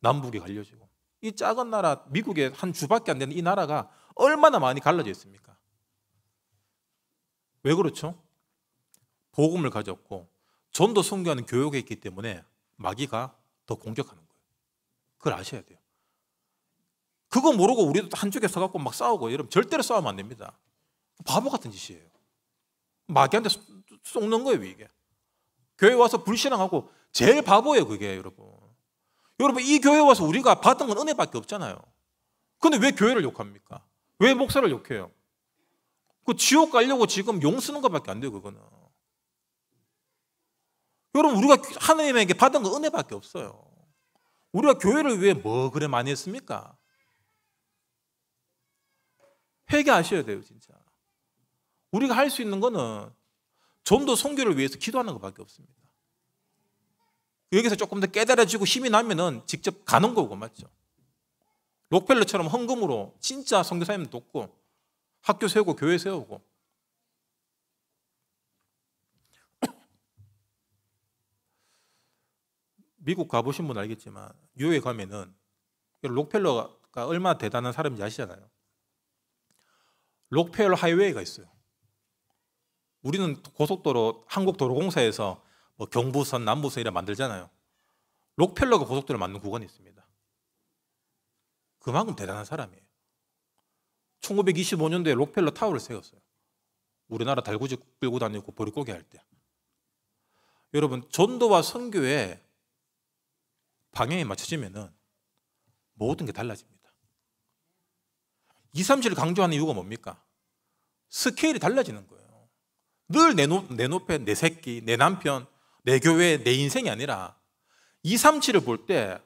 남북이 갈려지고 이 작은 나라 미국의 한 주밖에 안 되는 이 나라가 얼마나 많이 갈라져 있습니까? 왜 그렇죠? 복음을 가졌고 전도 선교하는 교육에 있기 때문에 마귀가 더 공격하는 거예요. 그걸 아셔야 돼요. 그거 모르고 우리도 한쪽에 서갖고 막 싸우고 여러분 절대로 싸우면 안 됩니다. 바보 같은 짓이에요. 마귀한테 쏙는 거예요 이게. 교회 와서 불신앙하고 제일 바보예요 그게 여러분. 여러분 이 교회 와서 우리가 받은 건 은혜밖에 없잖아요. 근데 왜 교회를 욕합니까? 왜 목사를 욕해요? 그 지옥 가려고 지금 용 쓰는 것밖에 안 돼요, 그거는. 여러분, 우리가 하나님에게 받은 거 그 은혜밖에 없어요. 우리가 교회를 위해 뭐 그래 많이 했습니까? 회개하셔야 돼요, 진짜. 우리가 할 수 있는 거는 전도 성교를 위해서 기도하는 것밖에 없습니다. 여기서 조금 더 깨달아지고 힘이 나면은 직접 가는 거고 맞죠? 록펠러처럼 헌금으로 진짜 성교사님 돕고 학교 세우고 교회 세우고 미국 가보신 분 알겠지만 뉴욕에 가면은 록펠러가 얼마나 대단한 사람인지 아시잖아요. 록펠러 하이웨이가 있어요. 우리는 고속도로 한국도로공사에서 뭐 경부선, 남부선 이라 만들잖아요. 록펠러가 고속도로 만든 구간이 있습니다. 그만큼 대단한 사람이에요. 1925년도에 록펠러 타워를 세웠어요. 우리나라 달구지 끌고 다니고 보릿고개 할 때. 여러분 전도와 선교의 방향이 맞춰지면 모든 게 달라집니다. 2, 3시를 강조하는 이유가 뭡니까? 스케일이 달라지는 거예요. 늘 내, 노, 내 높에 내 새끼, 내 남편, 내 교회, 내 인생이 아니라 2, 3, 7을 볼 때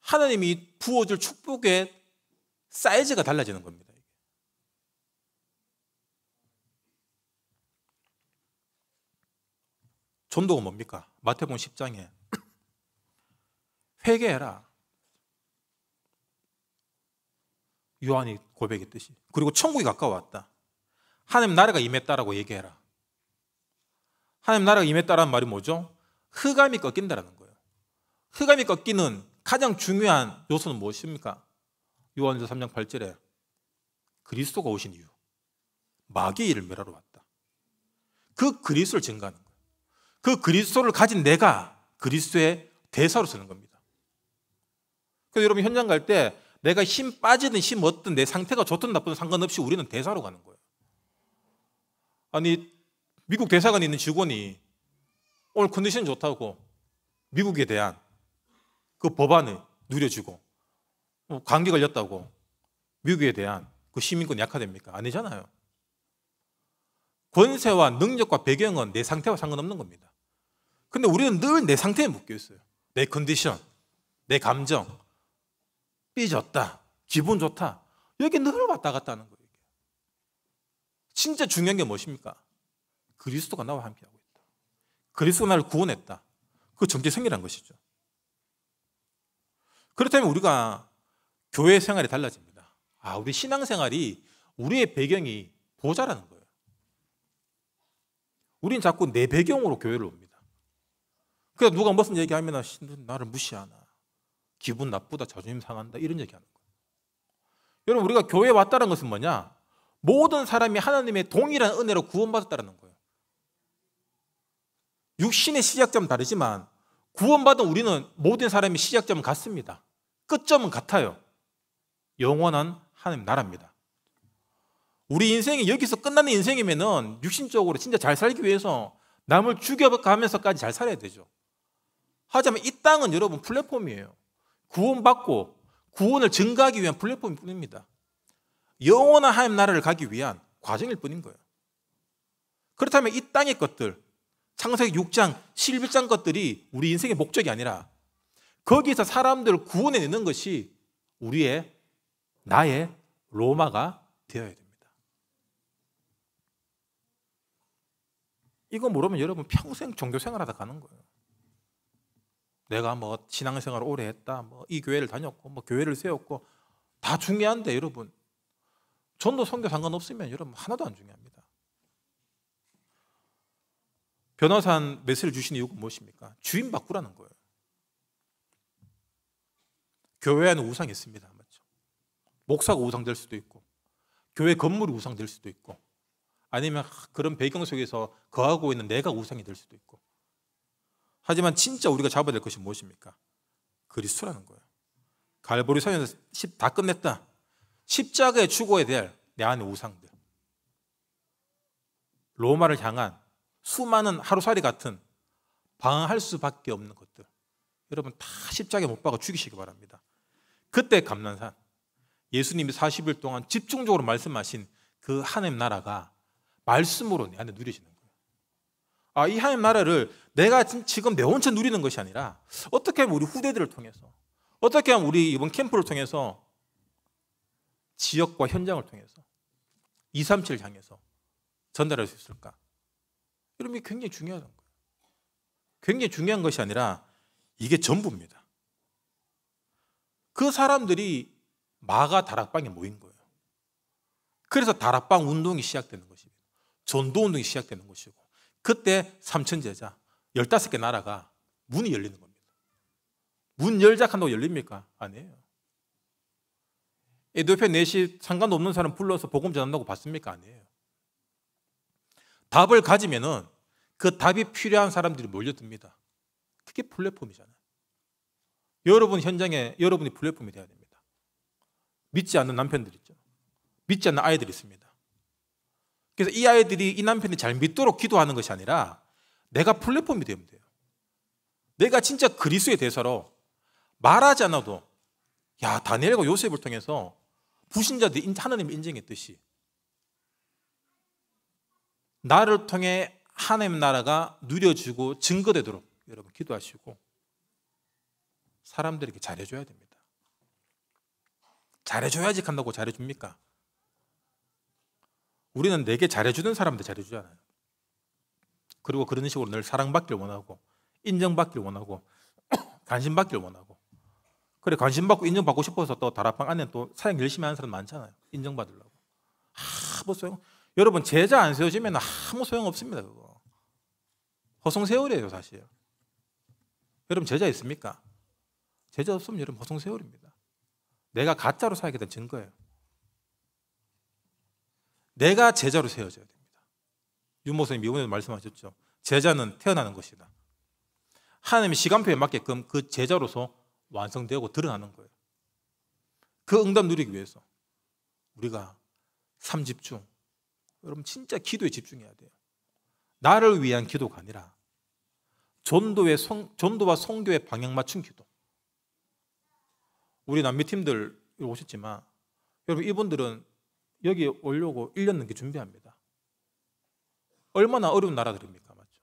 하나님이 부어줄 축복의 사이즈가 달라지는 겁니다. 전도가 뭡니까? 마태복음 10장에 회개해라. 요한이 고백했듯이 그리고 천국이 가까웠다. 하나님 나라가 임했다라고 얘기해라. 하나님 나라가 임했다라는 말이 뭐죠? 흑암이 꺾인다라는 거예요. 흑암이 꺾이는 가장 중요한 요소는 무엇입니까? 요한일서 3장 8절에 그리스도가 오신 이유 마귀의 일을 멸하러 왔다. 그 그리스도를 증가하는 거예요. 그 그리스도를 가진 내가 그리스도의 대사로 쓰는 겁니다. 그래서 여러분 현장 갈 때 내가 힘 빠지든 힘 얻든 내 상태가 좋든 나쁘든 상관없이 우리는 대사로 가는 거예요. 아니 미국 대사관에 있는 직원이 오늘 컨디션 좋다고 미국에 대한 그 법안을 누려주고 뭐 감기 걸렸다고 미국에 대한 그 시민권 약화됩니까? 아니잖아요. 권세와 능력과 배경은 내 상태와 상관없는 겁니다. 근데 우리는 늘 내 상태에 묶여 있어요. 내 컨디션, 내 감정, 삐졌다, 기분 좋다. 여기 늘 왔다 갔다 하는 거예요. 진짜 중요한 게 무엇입니까? 그리스도가 나와 함께하고 있다. 그리스도가 나를 구원했다. 그 정체성이란 것이죠. 그렇다면 우리가 교회 생활이 달라집니다. 아, 우리 신앙생활이 우리의 배경이 보자라는 거예요. 우린 자꾸 내 배경으로 교회를 옵니다. 그래서 누가 무슨 얘기하면 나를 무시하나, 기분 나쁘다, 자존심 상한다 이런 얘기하는 거예요. 여러분 우리가 교회 왔다는 것은 뭐냐? 모든 사람이 하나님의 동일한 은혜로 구원받았다는 거예요. 육신의 시작점은 다르지만 구원받은 우리는 모든 사람이 시작점은 같습니다. 끝점은 같아요. 영원한 하나님 나라입니다. 우리 인생이 여기서 끝나는 인생이면은 육신적으로 진짜 잘 살기 위해서 남을 죽여가면서까지 잘 살아야 되죠. 하지만 이 땅은 여러분 플랫폼이에요. 구원받고 구원을 증가하기 위한 플랫폼 뿐입니다. 영원한 하나님 나라를 가기 위한 과정일 뿐인 거예요. 그렇다면 이 땅의 것들, 창세기 6장, 11장 것들이 우리 인생의 목적이 아니라 거기서 사람들을 구원해내는 것이 우리의 나의 로마가 되어야 됩니다. 이거 모르면 여러분 평생 종교 생활하다 가는 거예요. 내가 뭐 신앙생활 오래 했다, 뭐 이 교회를 다녔고, 뭐 교회를 세웠고 다 중요한데 여러분 전도 성교 상관없으면 여러분 하나도 안 중요합니다. 변호사한 메시를 주신 이유가 무엇입니까? 주인 바꾸라는 거예요. 교회에는 우상이 있습니다. 목사가 우상될 수도 있고 교회 건물이 우상될 수도 있고 아니면 그런 배경 속에서 거하고 있는 내가 우상이 될 수도 있고 하지만 진짜 우리가 잡아야 될 것이 무엇입니까? 그리스도라는 거예요. 갈보리 선에서 다 끝냈다. 십자가에 죽어야 될내 안의 우상들. 로마를 향한 수많은 하루살이 같은 방어할 수밖에 없는 것들. 여러분 다 십자가에 못 박아 죽이시기 바랍니다. 그때 감난산 예수님이 40일 동안 집중적으로 말씀하신 그 하나님 나라가 말씀으로 내 안에 누려지는 거예요. 아, 이 하나님 나라를 내가 지금 내 혼자 누리는 것이 아니라 어떻게 하면 우리 후대들을 통해서 어떻게 하면 우리 이번 캠프를 통해서 지역과 현장을 통해서 237을 향해서 전달할 수 있을까? 이러면 굉장히 중요한 거예요. 굉장히 중요한 것이 아니라 이게 전부입니다. 그 사람들이 마가 다락방에 모인 거예요. 그래서 다락방 운동이 시작되는 것입니 전도 운동이 시작되는 것이고 그때 삼천 제자 15개 나라가 문이 열리는 겁니다. 문 열자 한다고 열립니까? 아니에요. 에도페 내시 상관없는 사람 불러서 복음 전한다고 봤습니까? 아니에요. 답을 가지면은 그 답이 필요한 사람들이 몰려듭니다. 그게 플랫폼이잖아요. 여러분 현장에 여러분이 플랫폼이 돼야 됩니다. 믿지 않는 남편들 있죠. 믿지 않는 아이들이 있습니다. 그래서 이 아이들이 이 남편이 잘 믿도록 기도하는 것이 아니라 내가 플랫폼이 되면 돼요. 내가 진짜 그리스의 대사로 말하지 않아도 야 다니엘과 요셉을 통해서 부신자들 하나님이 인정했듯이 나를 통해 하나님 나라가 누려지고 증거되도록 여러분 기도하시고 사람들에게 잘해줘야 됩니다. 잘해줘야지 한다고 잘해줍니까? 우리는 내게 잘해주는 사람한 잘해주잖아요. 그리고 그런 식으로 늘 사랑받길 원하고 인정받길 원하고 관심받길 원하고 그래 관심받고 인정받고 싶어서 또 다락방 안에 또 사역 열심히 하는 사람 많잖아요. 인정받으려고. 아무 뭐 소용. 여러분 제자 안 세워지면 아무 뭐 소용 없습니다. 그거 허송 세월이에요 사실. 여러분 제자 있습니까? 제자 없으면 여러분 허송 세월입니다. 내가 가짜로 살게 된 증거예요. 내가 제자로 세워져야 됩니다. 윤모선님 이번에도 말씀하셨죠. 제자는 태어나는 것이다. 하나님의 시간표에 맞게끔 그 제자로서 완성되고 드러나는 거예요. 그 응답 누리기 위해서 우리가 삼집중 여러분 진짜 기도에 집중해야 돼요. 나를 위한 기도가 아니라 전도의 성, 전도와 성교의 방향 맞춘 기도. 우리 남미 팀들 오셨지만 여러분 이분들은 여기 오려고 1년 넘게 준비합니다. 얼마나 어려운 나라들입니까? 맞죠?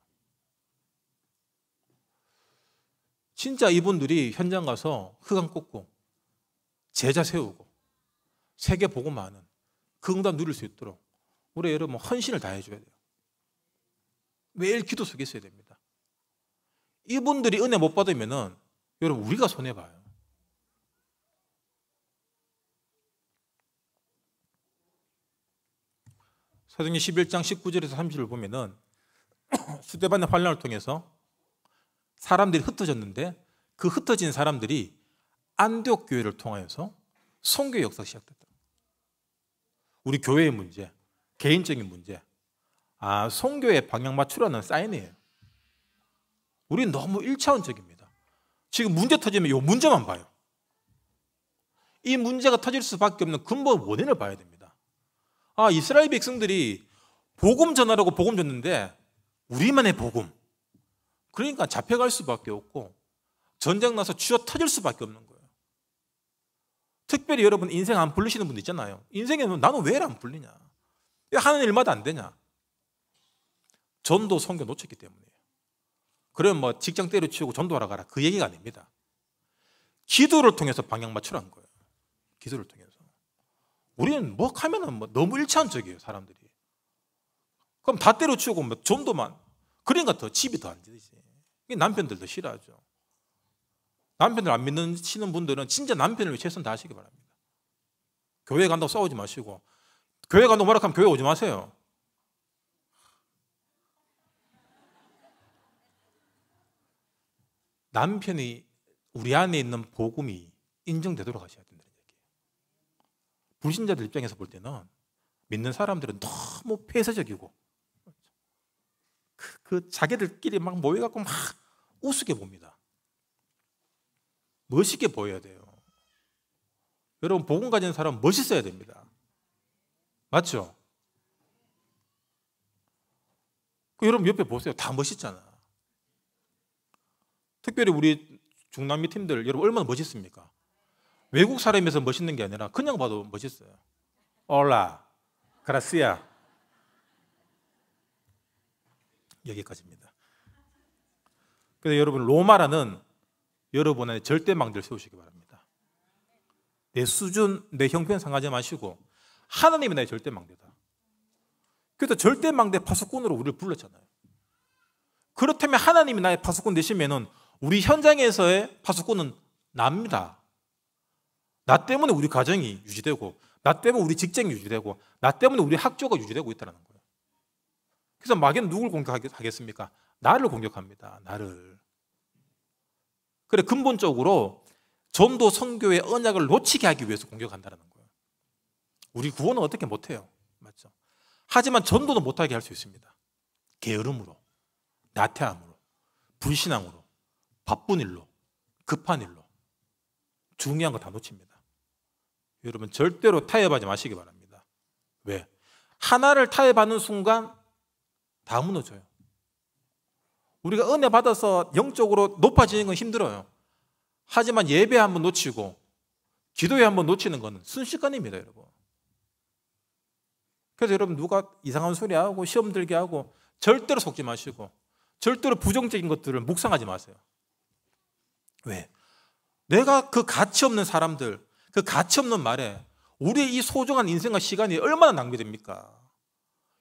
진짜 이분들이 현장 가서 흑암 꽂고 제자 세우고 세계 보고만 하그 응답 누릴 수 있도록 우리 여러분 헌신을 다해 줘야 돼요. 매일 기도 속에 있어야 됩니다. 이분들이 은혜 못 받으면은 여러분 우리가 손해 봐요. 사도행 11장 19절에서 30절을 보면은 수대반의 환란을 통해서 사람들이 흩어졌는데 그 흩어진 사람들이 안디옥 교회를 통하여서 성교 역사가 시작됐다. 우리 교회의 문제, 개인적인 문제, 아 성교의 방향 맞추라는 사인이에요. 우리 너무 일차원적입니다. 지금 문제 터지면 이 문제만 봐요. 이 문제가 터질 수밖에 없는 근본 원인을 봐야 됩니다. 아, 이스라엘 백성들이 복음 전하라고 복음 줬는데 우리만의 복음. 그러니까 잡혀갈 수밖에 없고 전쟁 나서 쥐어 터질 수밖에 없는 거예요. 특별히 여러분 인생 안 불리시는 분들 있잖아요. 인생에 뭐 나는 왜안 불리냐? 하는 일마다 안 되냐? 전도 성교 놓쳤기 때문이에요. 그면뭐 직장 때려치우고 전도하러 가라. 그 얘기가 아닙니다. 기도를 통해서 방향 맞추라는 거예요. 기도를 통해 서 우리는 뭐 하면은 뭐 너무 일치한적이에요 사람들이. 그럼 다 때려치우고 뭐 좀더만 그러니까 더 집이 더안 되지. 남편들도 싫어하죠. 남편을 안 믿는 시는 분들은 진짜 남편을 위해 최선 다하시기 바랍니다. 교회 간다고 싸우지 마시고 교회 간다고 뭐라 하면 교회 오지 마세요. 남편이 우리 안에 있는 복음이 인정되도록 하셔야 돼요. 불신자들 입장에서 볼 때는 믿는 사람들은 너무 폐쇄적이고 그, 그 자기들끼리 막 모여갖고 막 우습게 봅니다. 멋있게 보여야 돼요. 여러분 복음 가진 사람 멋있어야 됩니다. 맞죠? 그 여러분 옆에 보세요. 다 멋있잖아. 특별히 우리 중남미 팀들 여러분 얼마나 멋있습니까? 외국 사람에서 멋있는 게 아니라 그냥 봐도 멋있어요. 올라, 그라시아. 여기까지입니다. 그래서 여러분 로마라는 여러분의 절대 망대를 세우시기 바랍니다. 내 수준, 내 형편 상하지 마시고 하나님이 나의 절대 망대다. 그래서 절대 망대 파수꾼으로 우리를 불렀잖아요. 그렇다면 하나님이 나의 파수꾼 되시면은 우리 현장에서의 파수꾼은 납니다. 나 때문에 우리 가정이 유지되고 나 때문에 우리 직장이 유지되고 나 때문에 우리 학교가 유지되고 있다는 거예요. 그래서 마귀는 누굴 공격하겠습니까? 나를 공격합니다. 나를. 그래 근본적으로 전도 선교의 언약을 놓치게 하기 위해서 공격한다는 거예요. 우리 구원은 어떻게 못해요. 맞죠? 하지만 전도도 못하게 할 수 있습니다. 게으름으로, 나태함으로, 불신앙으로, 바쁜 일로, 급한 일로 중요한 거 다 놓칩니다. 여러분 절대로 타협하지 마시기 바랍니다. 왜? 하나를 타협하는 순간 다 무너져요. 우리가 은혜 받아서 영적으로 높아지는 건 힘들어요. 하지만 예배 한번 놓치고 기도에 한번 놓치는 건 순식간입니다, 여러분. 그래서 여러분 누가 이상한 소리 하고 시험 들게 하고 절대로 속지 마시고 절대로 부정적인 것들을 묵상하지 마세요. 왜? 내가 그 가치 없는 사람들, 그 가치 없는 말에 우리의 이 소중한 인생과 시간이 얼마나 낭비됩니까?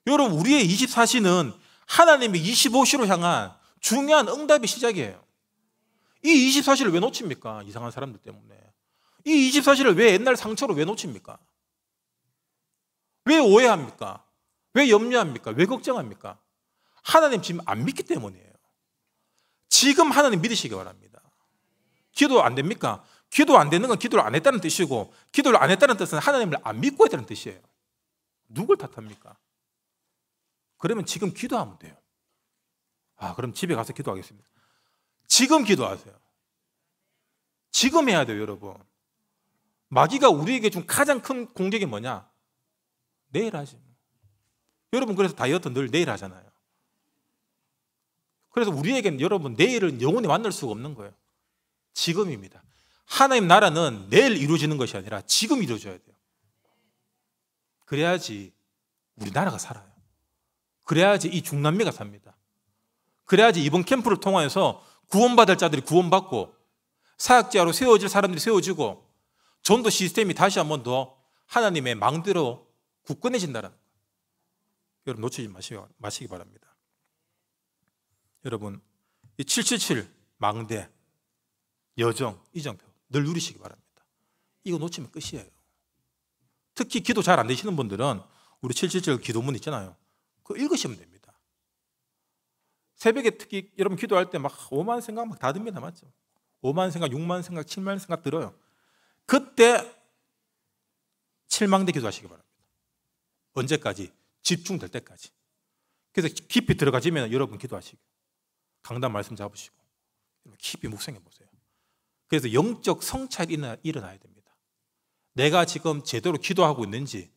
여러분, 우리의 24시는 하나님의 25시로 향한 중요한 응답의 시작이에요. 이 24시를 왜 놓칩니까? 이상한 사람들 때문에. 이 24시를 왜 옛날 상처로 왜 놓칩니까? 왜 오해합니까? 왜 염려합니까? 왜 걱정합니까? 하나님 지금 안 믿기 때문이에요. 지금 하나님 믿으시기 바랍니다. 기도 안 됩니까? 기도 안 되는 건 기도를 안 했다는 뜻이고 기도를 안 했다는 뜻은 하나님을 안 믿고 있다는 뜻이에요. 누굴 탓합니까? 그러면 지금 기도하면 돼요. 아, 그럼 집에 가서 기도하겠습니다. 지금 기도하세요. 지금 해야 돼요, 여러분. 마귀가 우리에게 준 가장 큰 공격이 뭐냐? 내일 하지. 여러분 그래서 다이어트 늘 내일 하잖아요. 그래서 우리에게는 여러분 내일은 영원히 만날 수가 없는 거예요. 지금입니다. 하나님 나라는 내일 이루어지는 것이 아니라 지금 이루어져야 돼요. 그래야지 우리나라가 살아요. 그래야지 이 중남미가 삽니다. 그래야지 이번 캠프를 통하서 구원받을 자들이 구원받고 사역자로 세워질 사람들이 세워지고 전도 시스템이 다시 한번 더 하나님의 망대로 굳건해진다는 라 여러분 놓치지 마시기 바랍니다. 여러분 이 777 망대 여정 이정표 늘 누리시기 바랍니다. 이거 놓치면 끝이에요. 특히 기도 잘 안 되시는 분들은 우리 777 기도문 있잖아요. 그거 읽으시면 됩니다. 새벽에 특히 여러분 기도할 때 막 오만 생각 막다 듭니다. 맞죠? 오만 생각, 육만 생각, 칠만 생각 들어요. 그때 칠망대 기도하시기 바랍니다. 언제까지? 집중될 때까지. 그래서 깊이 들어가지면 여러분 기도하시고 강단 말씀 잡으시고 깊이 묵상해 보세요. 그래서 영적 성찰이 일어나야 됩니다. 내가 지금 제대로 기도하고 있는지,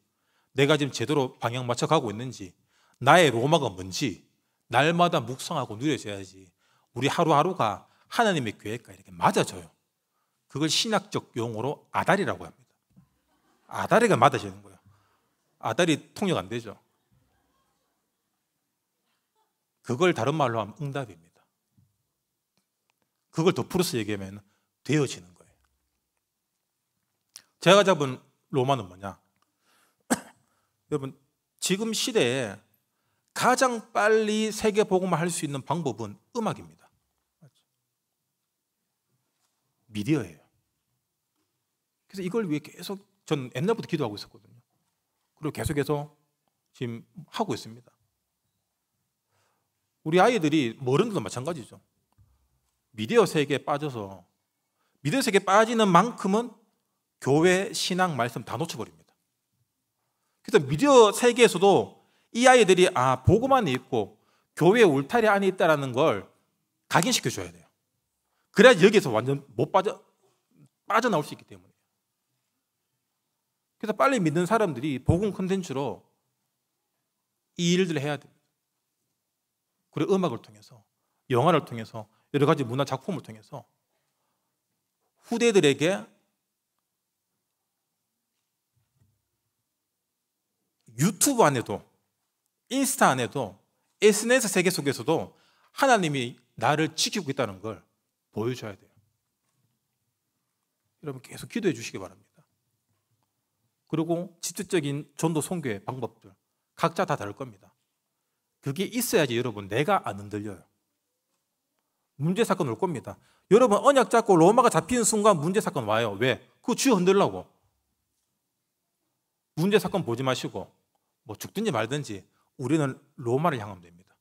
내가 지금 제대로 방향 맞춰 가고 있는지, 나의 로마가 뭔지, 날마다 묵상하고 누려져야지 우리 하루하루가 하나님의 계획과 이렇게 맞아져요. 그걸 신학적 용어로 아다리라고 합니다. 아다리가 맞아지는 거예요. 아다리 통역 안 되죠. 그걸 다른 말로 하면 응답입니다. 그걸 더 풀어서 얘기하면 되어지는 거예요. 제가 잡은 로마는 뭐냐? 여러분, 지금 시대에 가장 빨리 세계 복음을 할 수 있는 방법은 음악입니다. 미디어예요. 그래서 이걸 위해 계속 전 옛날부터 기도하고 있었거든요. 그리고 계속해서 지금 하고 있습니다. 우리 아이들이 어른들도 마찬가지죠. 미디어 세계에 빠져서 믿음 세계에 빠지는 만큼은 교회, 신앙, 말씀 다 놓쳐버립니다. 그래서 미디어 세계에서도 이 아이들이 아, 보고 안에 있고 교회 울타리 안에 있다라는 걸 각인시켜 줘야 돼요. 그래야 여기서 완전 못 빠져 빠져나올 수 있기 때문에. 그래서 빨리 믿는 사람들이 복음 컨텐츠로 이 일들을 해야 돼. 그리고 음악을 통해서, 영화를 통해서, 여러 가지 문화 작품을 통해서 후대들에게 유튜브 안에도 인스타 안에도 SNS 세계 속에서도 하나님이 나를 지키고 있다는 걸 보여줘야 돼요. 여러분 계속 기도해 주시기 바랍니다. 그리고 지적인 전도 선교의 방법들 각자 다 다를 겁니다. 그게 있어야지 여러분 내가 안 흔들려요. 문제 사건 올 겁니다. 여러분 언약 잡고 로마가 잡히는 순간 문제 사건 와요. 왜? 그 쥐 흔들라고. 문제 사건 보지 마시고 뭐 죽든지 말든지 우리는 로마를 향하면 됩니다.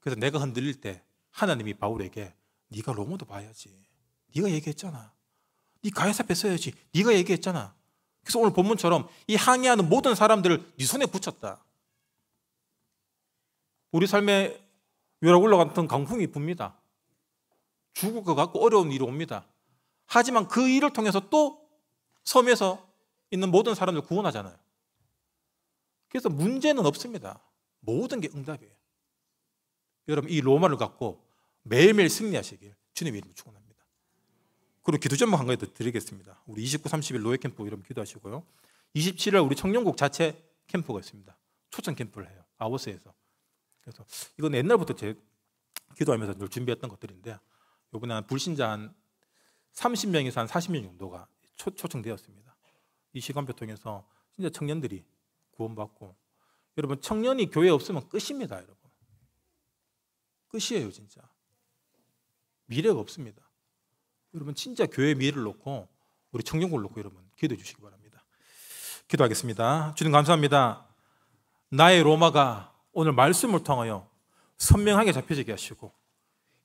그래서 내가 흔들릴 때 하나님이 바울에게 네가 로마도 봐야지. 네가 얘기했잖아. 네 가이사 뺏어야지 네가 얘기했잖아. 그래서 오늘 본문처럼 이항의하는 모든 사람들을 네 손에 붙였다. 우리 삶에 요락 올라갔던 강풍이 붑니다. 죽을 것 같고 어려운 일이 옵니다. 하지만 그 일을 통해서 또 섬에서 있는 모든 사람을 구원하잖아요. 그래서 문제는 없습니다. 모든 게 응답이에요. 여러분 이 로마를 갖고 매일매일 승리하시길 주님의 이름으로 축원합니다. 그리고 기도 제목 한 가지 더 드리겠습니다. 우리 29, 30일 노예 캠프 여러분 기도하시고요. 27일 우리 청년국 자체 캠프가 있습니다. 초청 캠프를 해요. 아워스에서. 그래서 이건 옛날부터 제 기도하면서 늘 준비했던 것들인데 요번에 한 불신자 한 30명에서 한 40명 정도가 초, 초청되었습니다. 이 시간표 통해서 진짜 청년들이 구원받고 여러분 청년이 교회 없으면 끝입니다, 여러분. 끝이에요, 진짜. 미래가 없습니다. 여러분 진짜 교회 미래를 놓고 우리 청년을 놓고 여러분 기도해 주시기 바랍니다. 기도하겠습니다. 주님 감사합니다. 나의 로마가 오늘 말씀을 통하여 선명하게 잡혀지게 하시고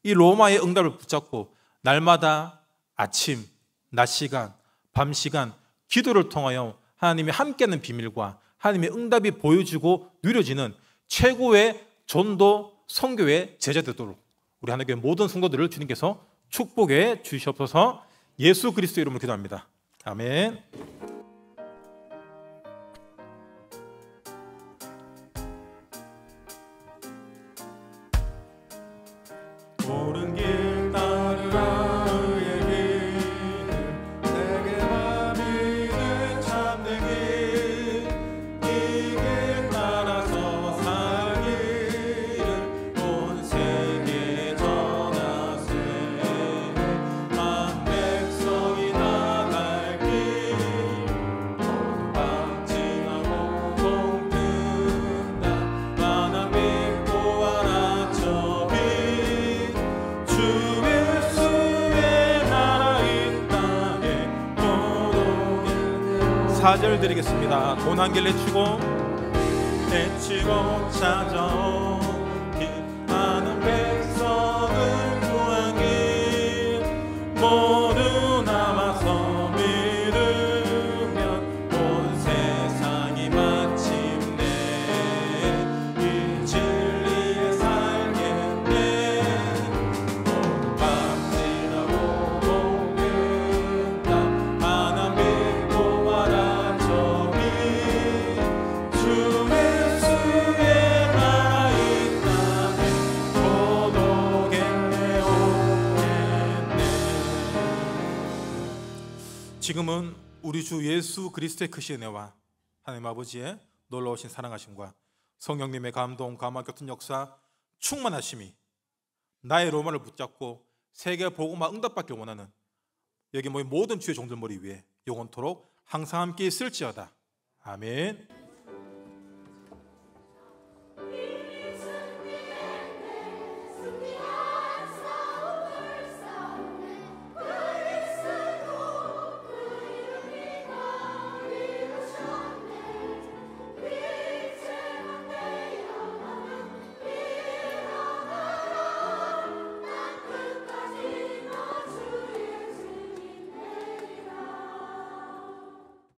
이 로마의 응답을 붙잡고 날마다 아침, 낮 시간, 밤 시간 기도를 통하여 하나님이 함께하는 비밀과 하나님의 응답이 보여지고 누려지는 최고의 전도 성교의 제자 되도록 우리 하나님의 모든 성도들을 주님께서 축복해 주시옵소서 예수 그리스도 이름으로 기도합니다. 아멘. 4절 드리겠습니다. 고난길 내치고 내치고 찾아오 주 예수 그리스도의 크신 그 은혜와 하나님 아버지의 놀라우신 사랑하심과 성령님의 감동, 감화, 교통 역사 충만하심이 나의 로마를 붙잡고 세계 복음화 응답받기 원하는 여기 모인 모든 주의 종들머리 위에 영원토록 항상 함께 있을지어다. 아멘.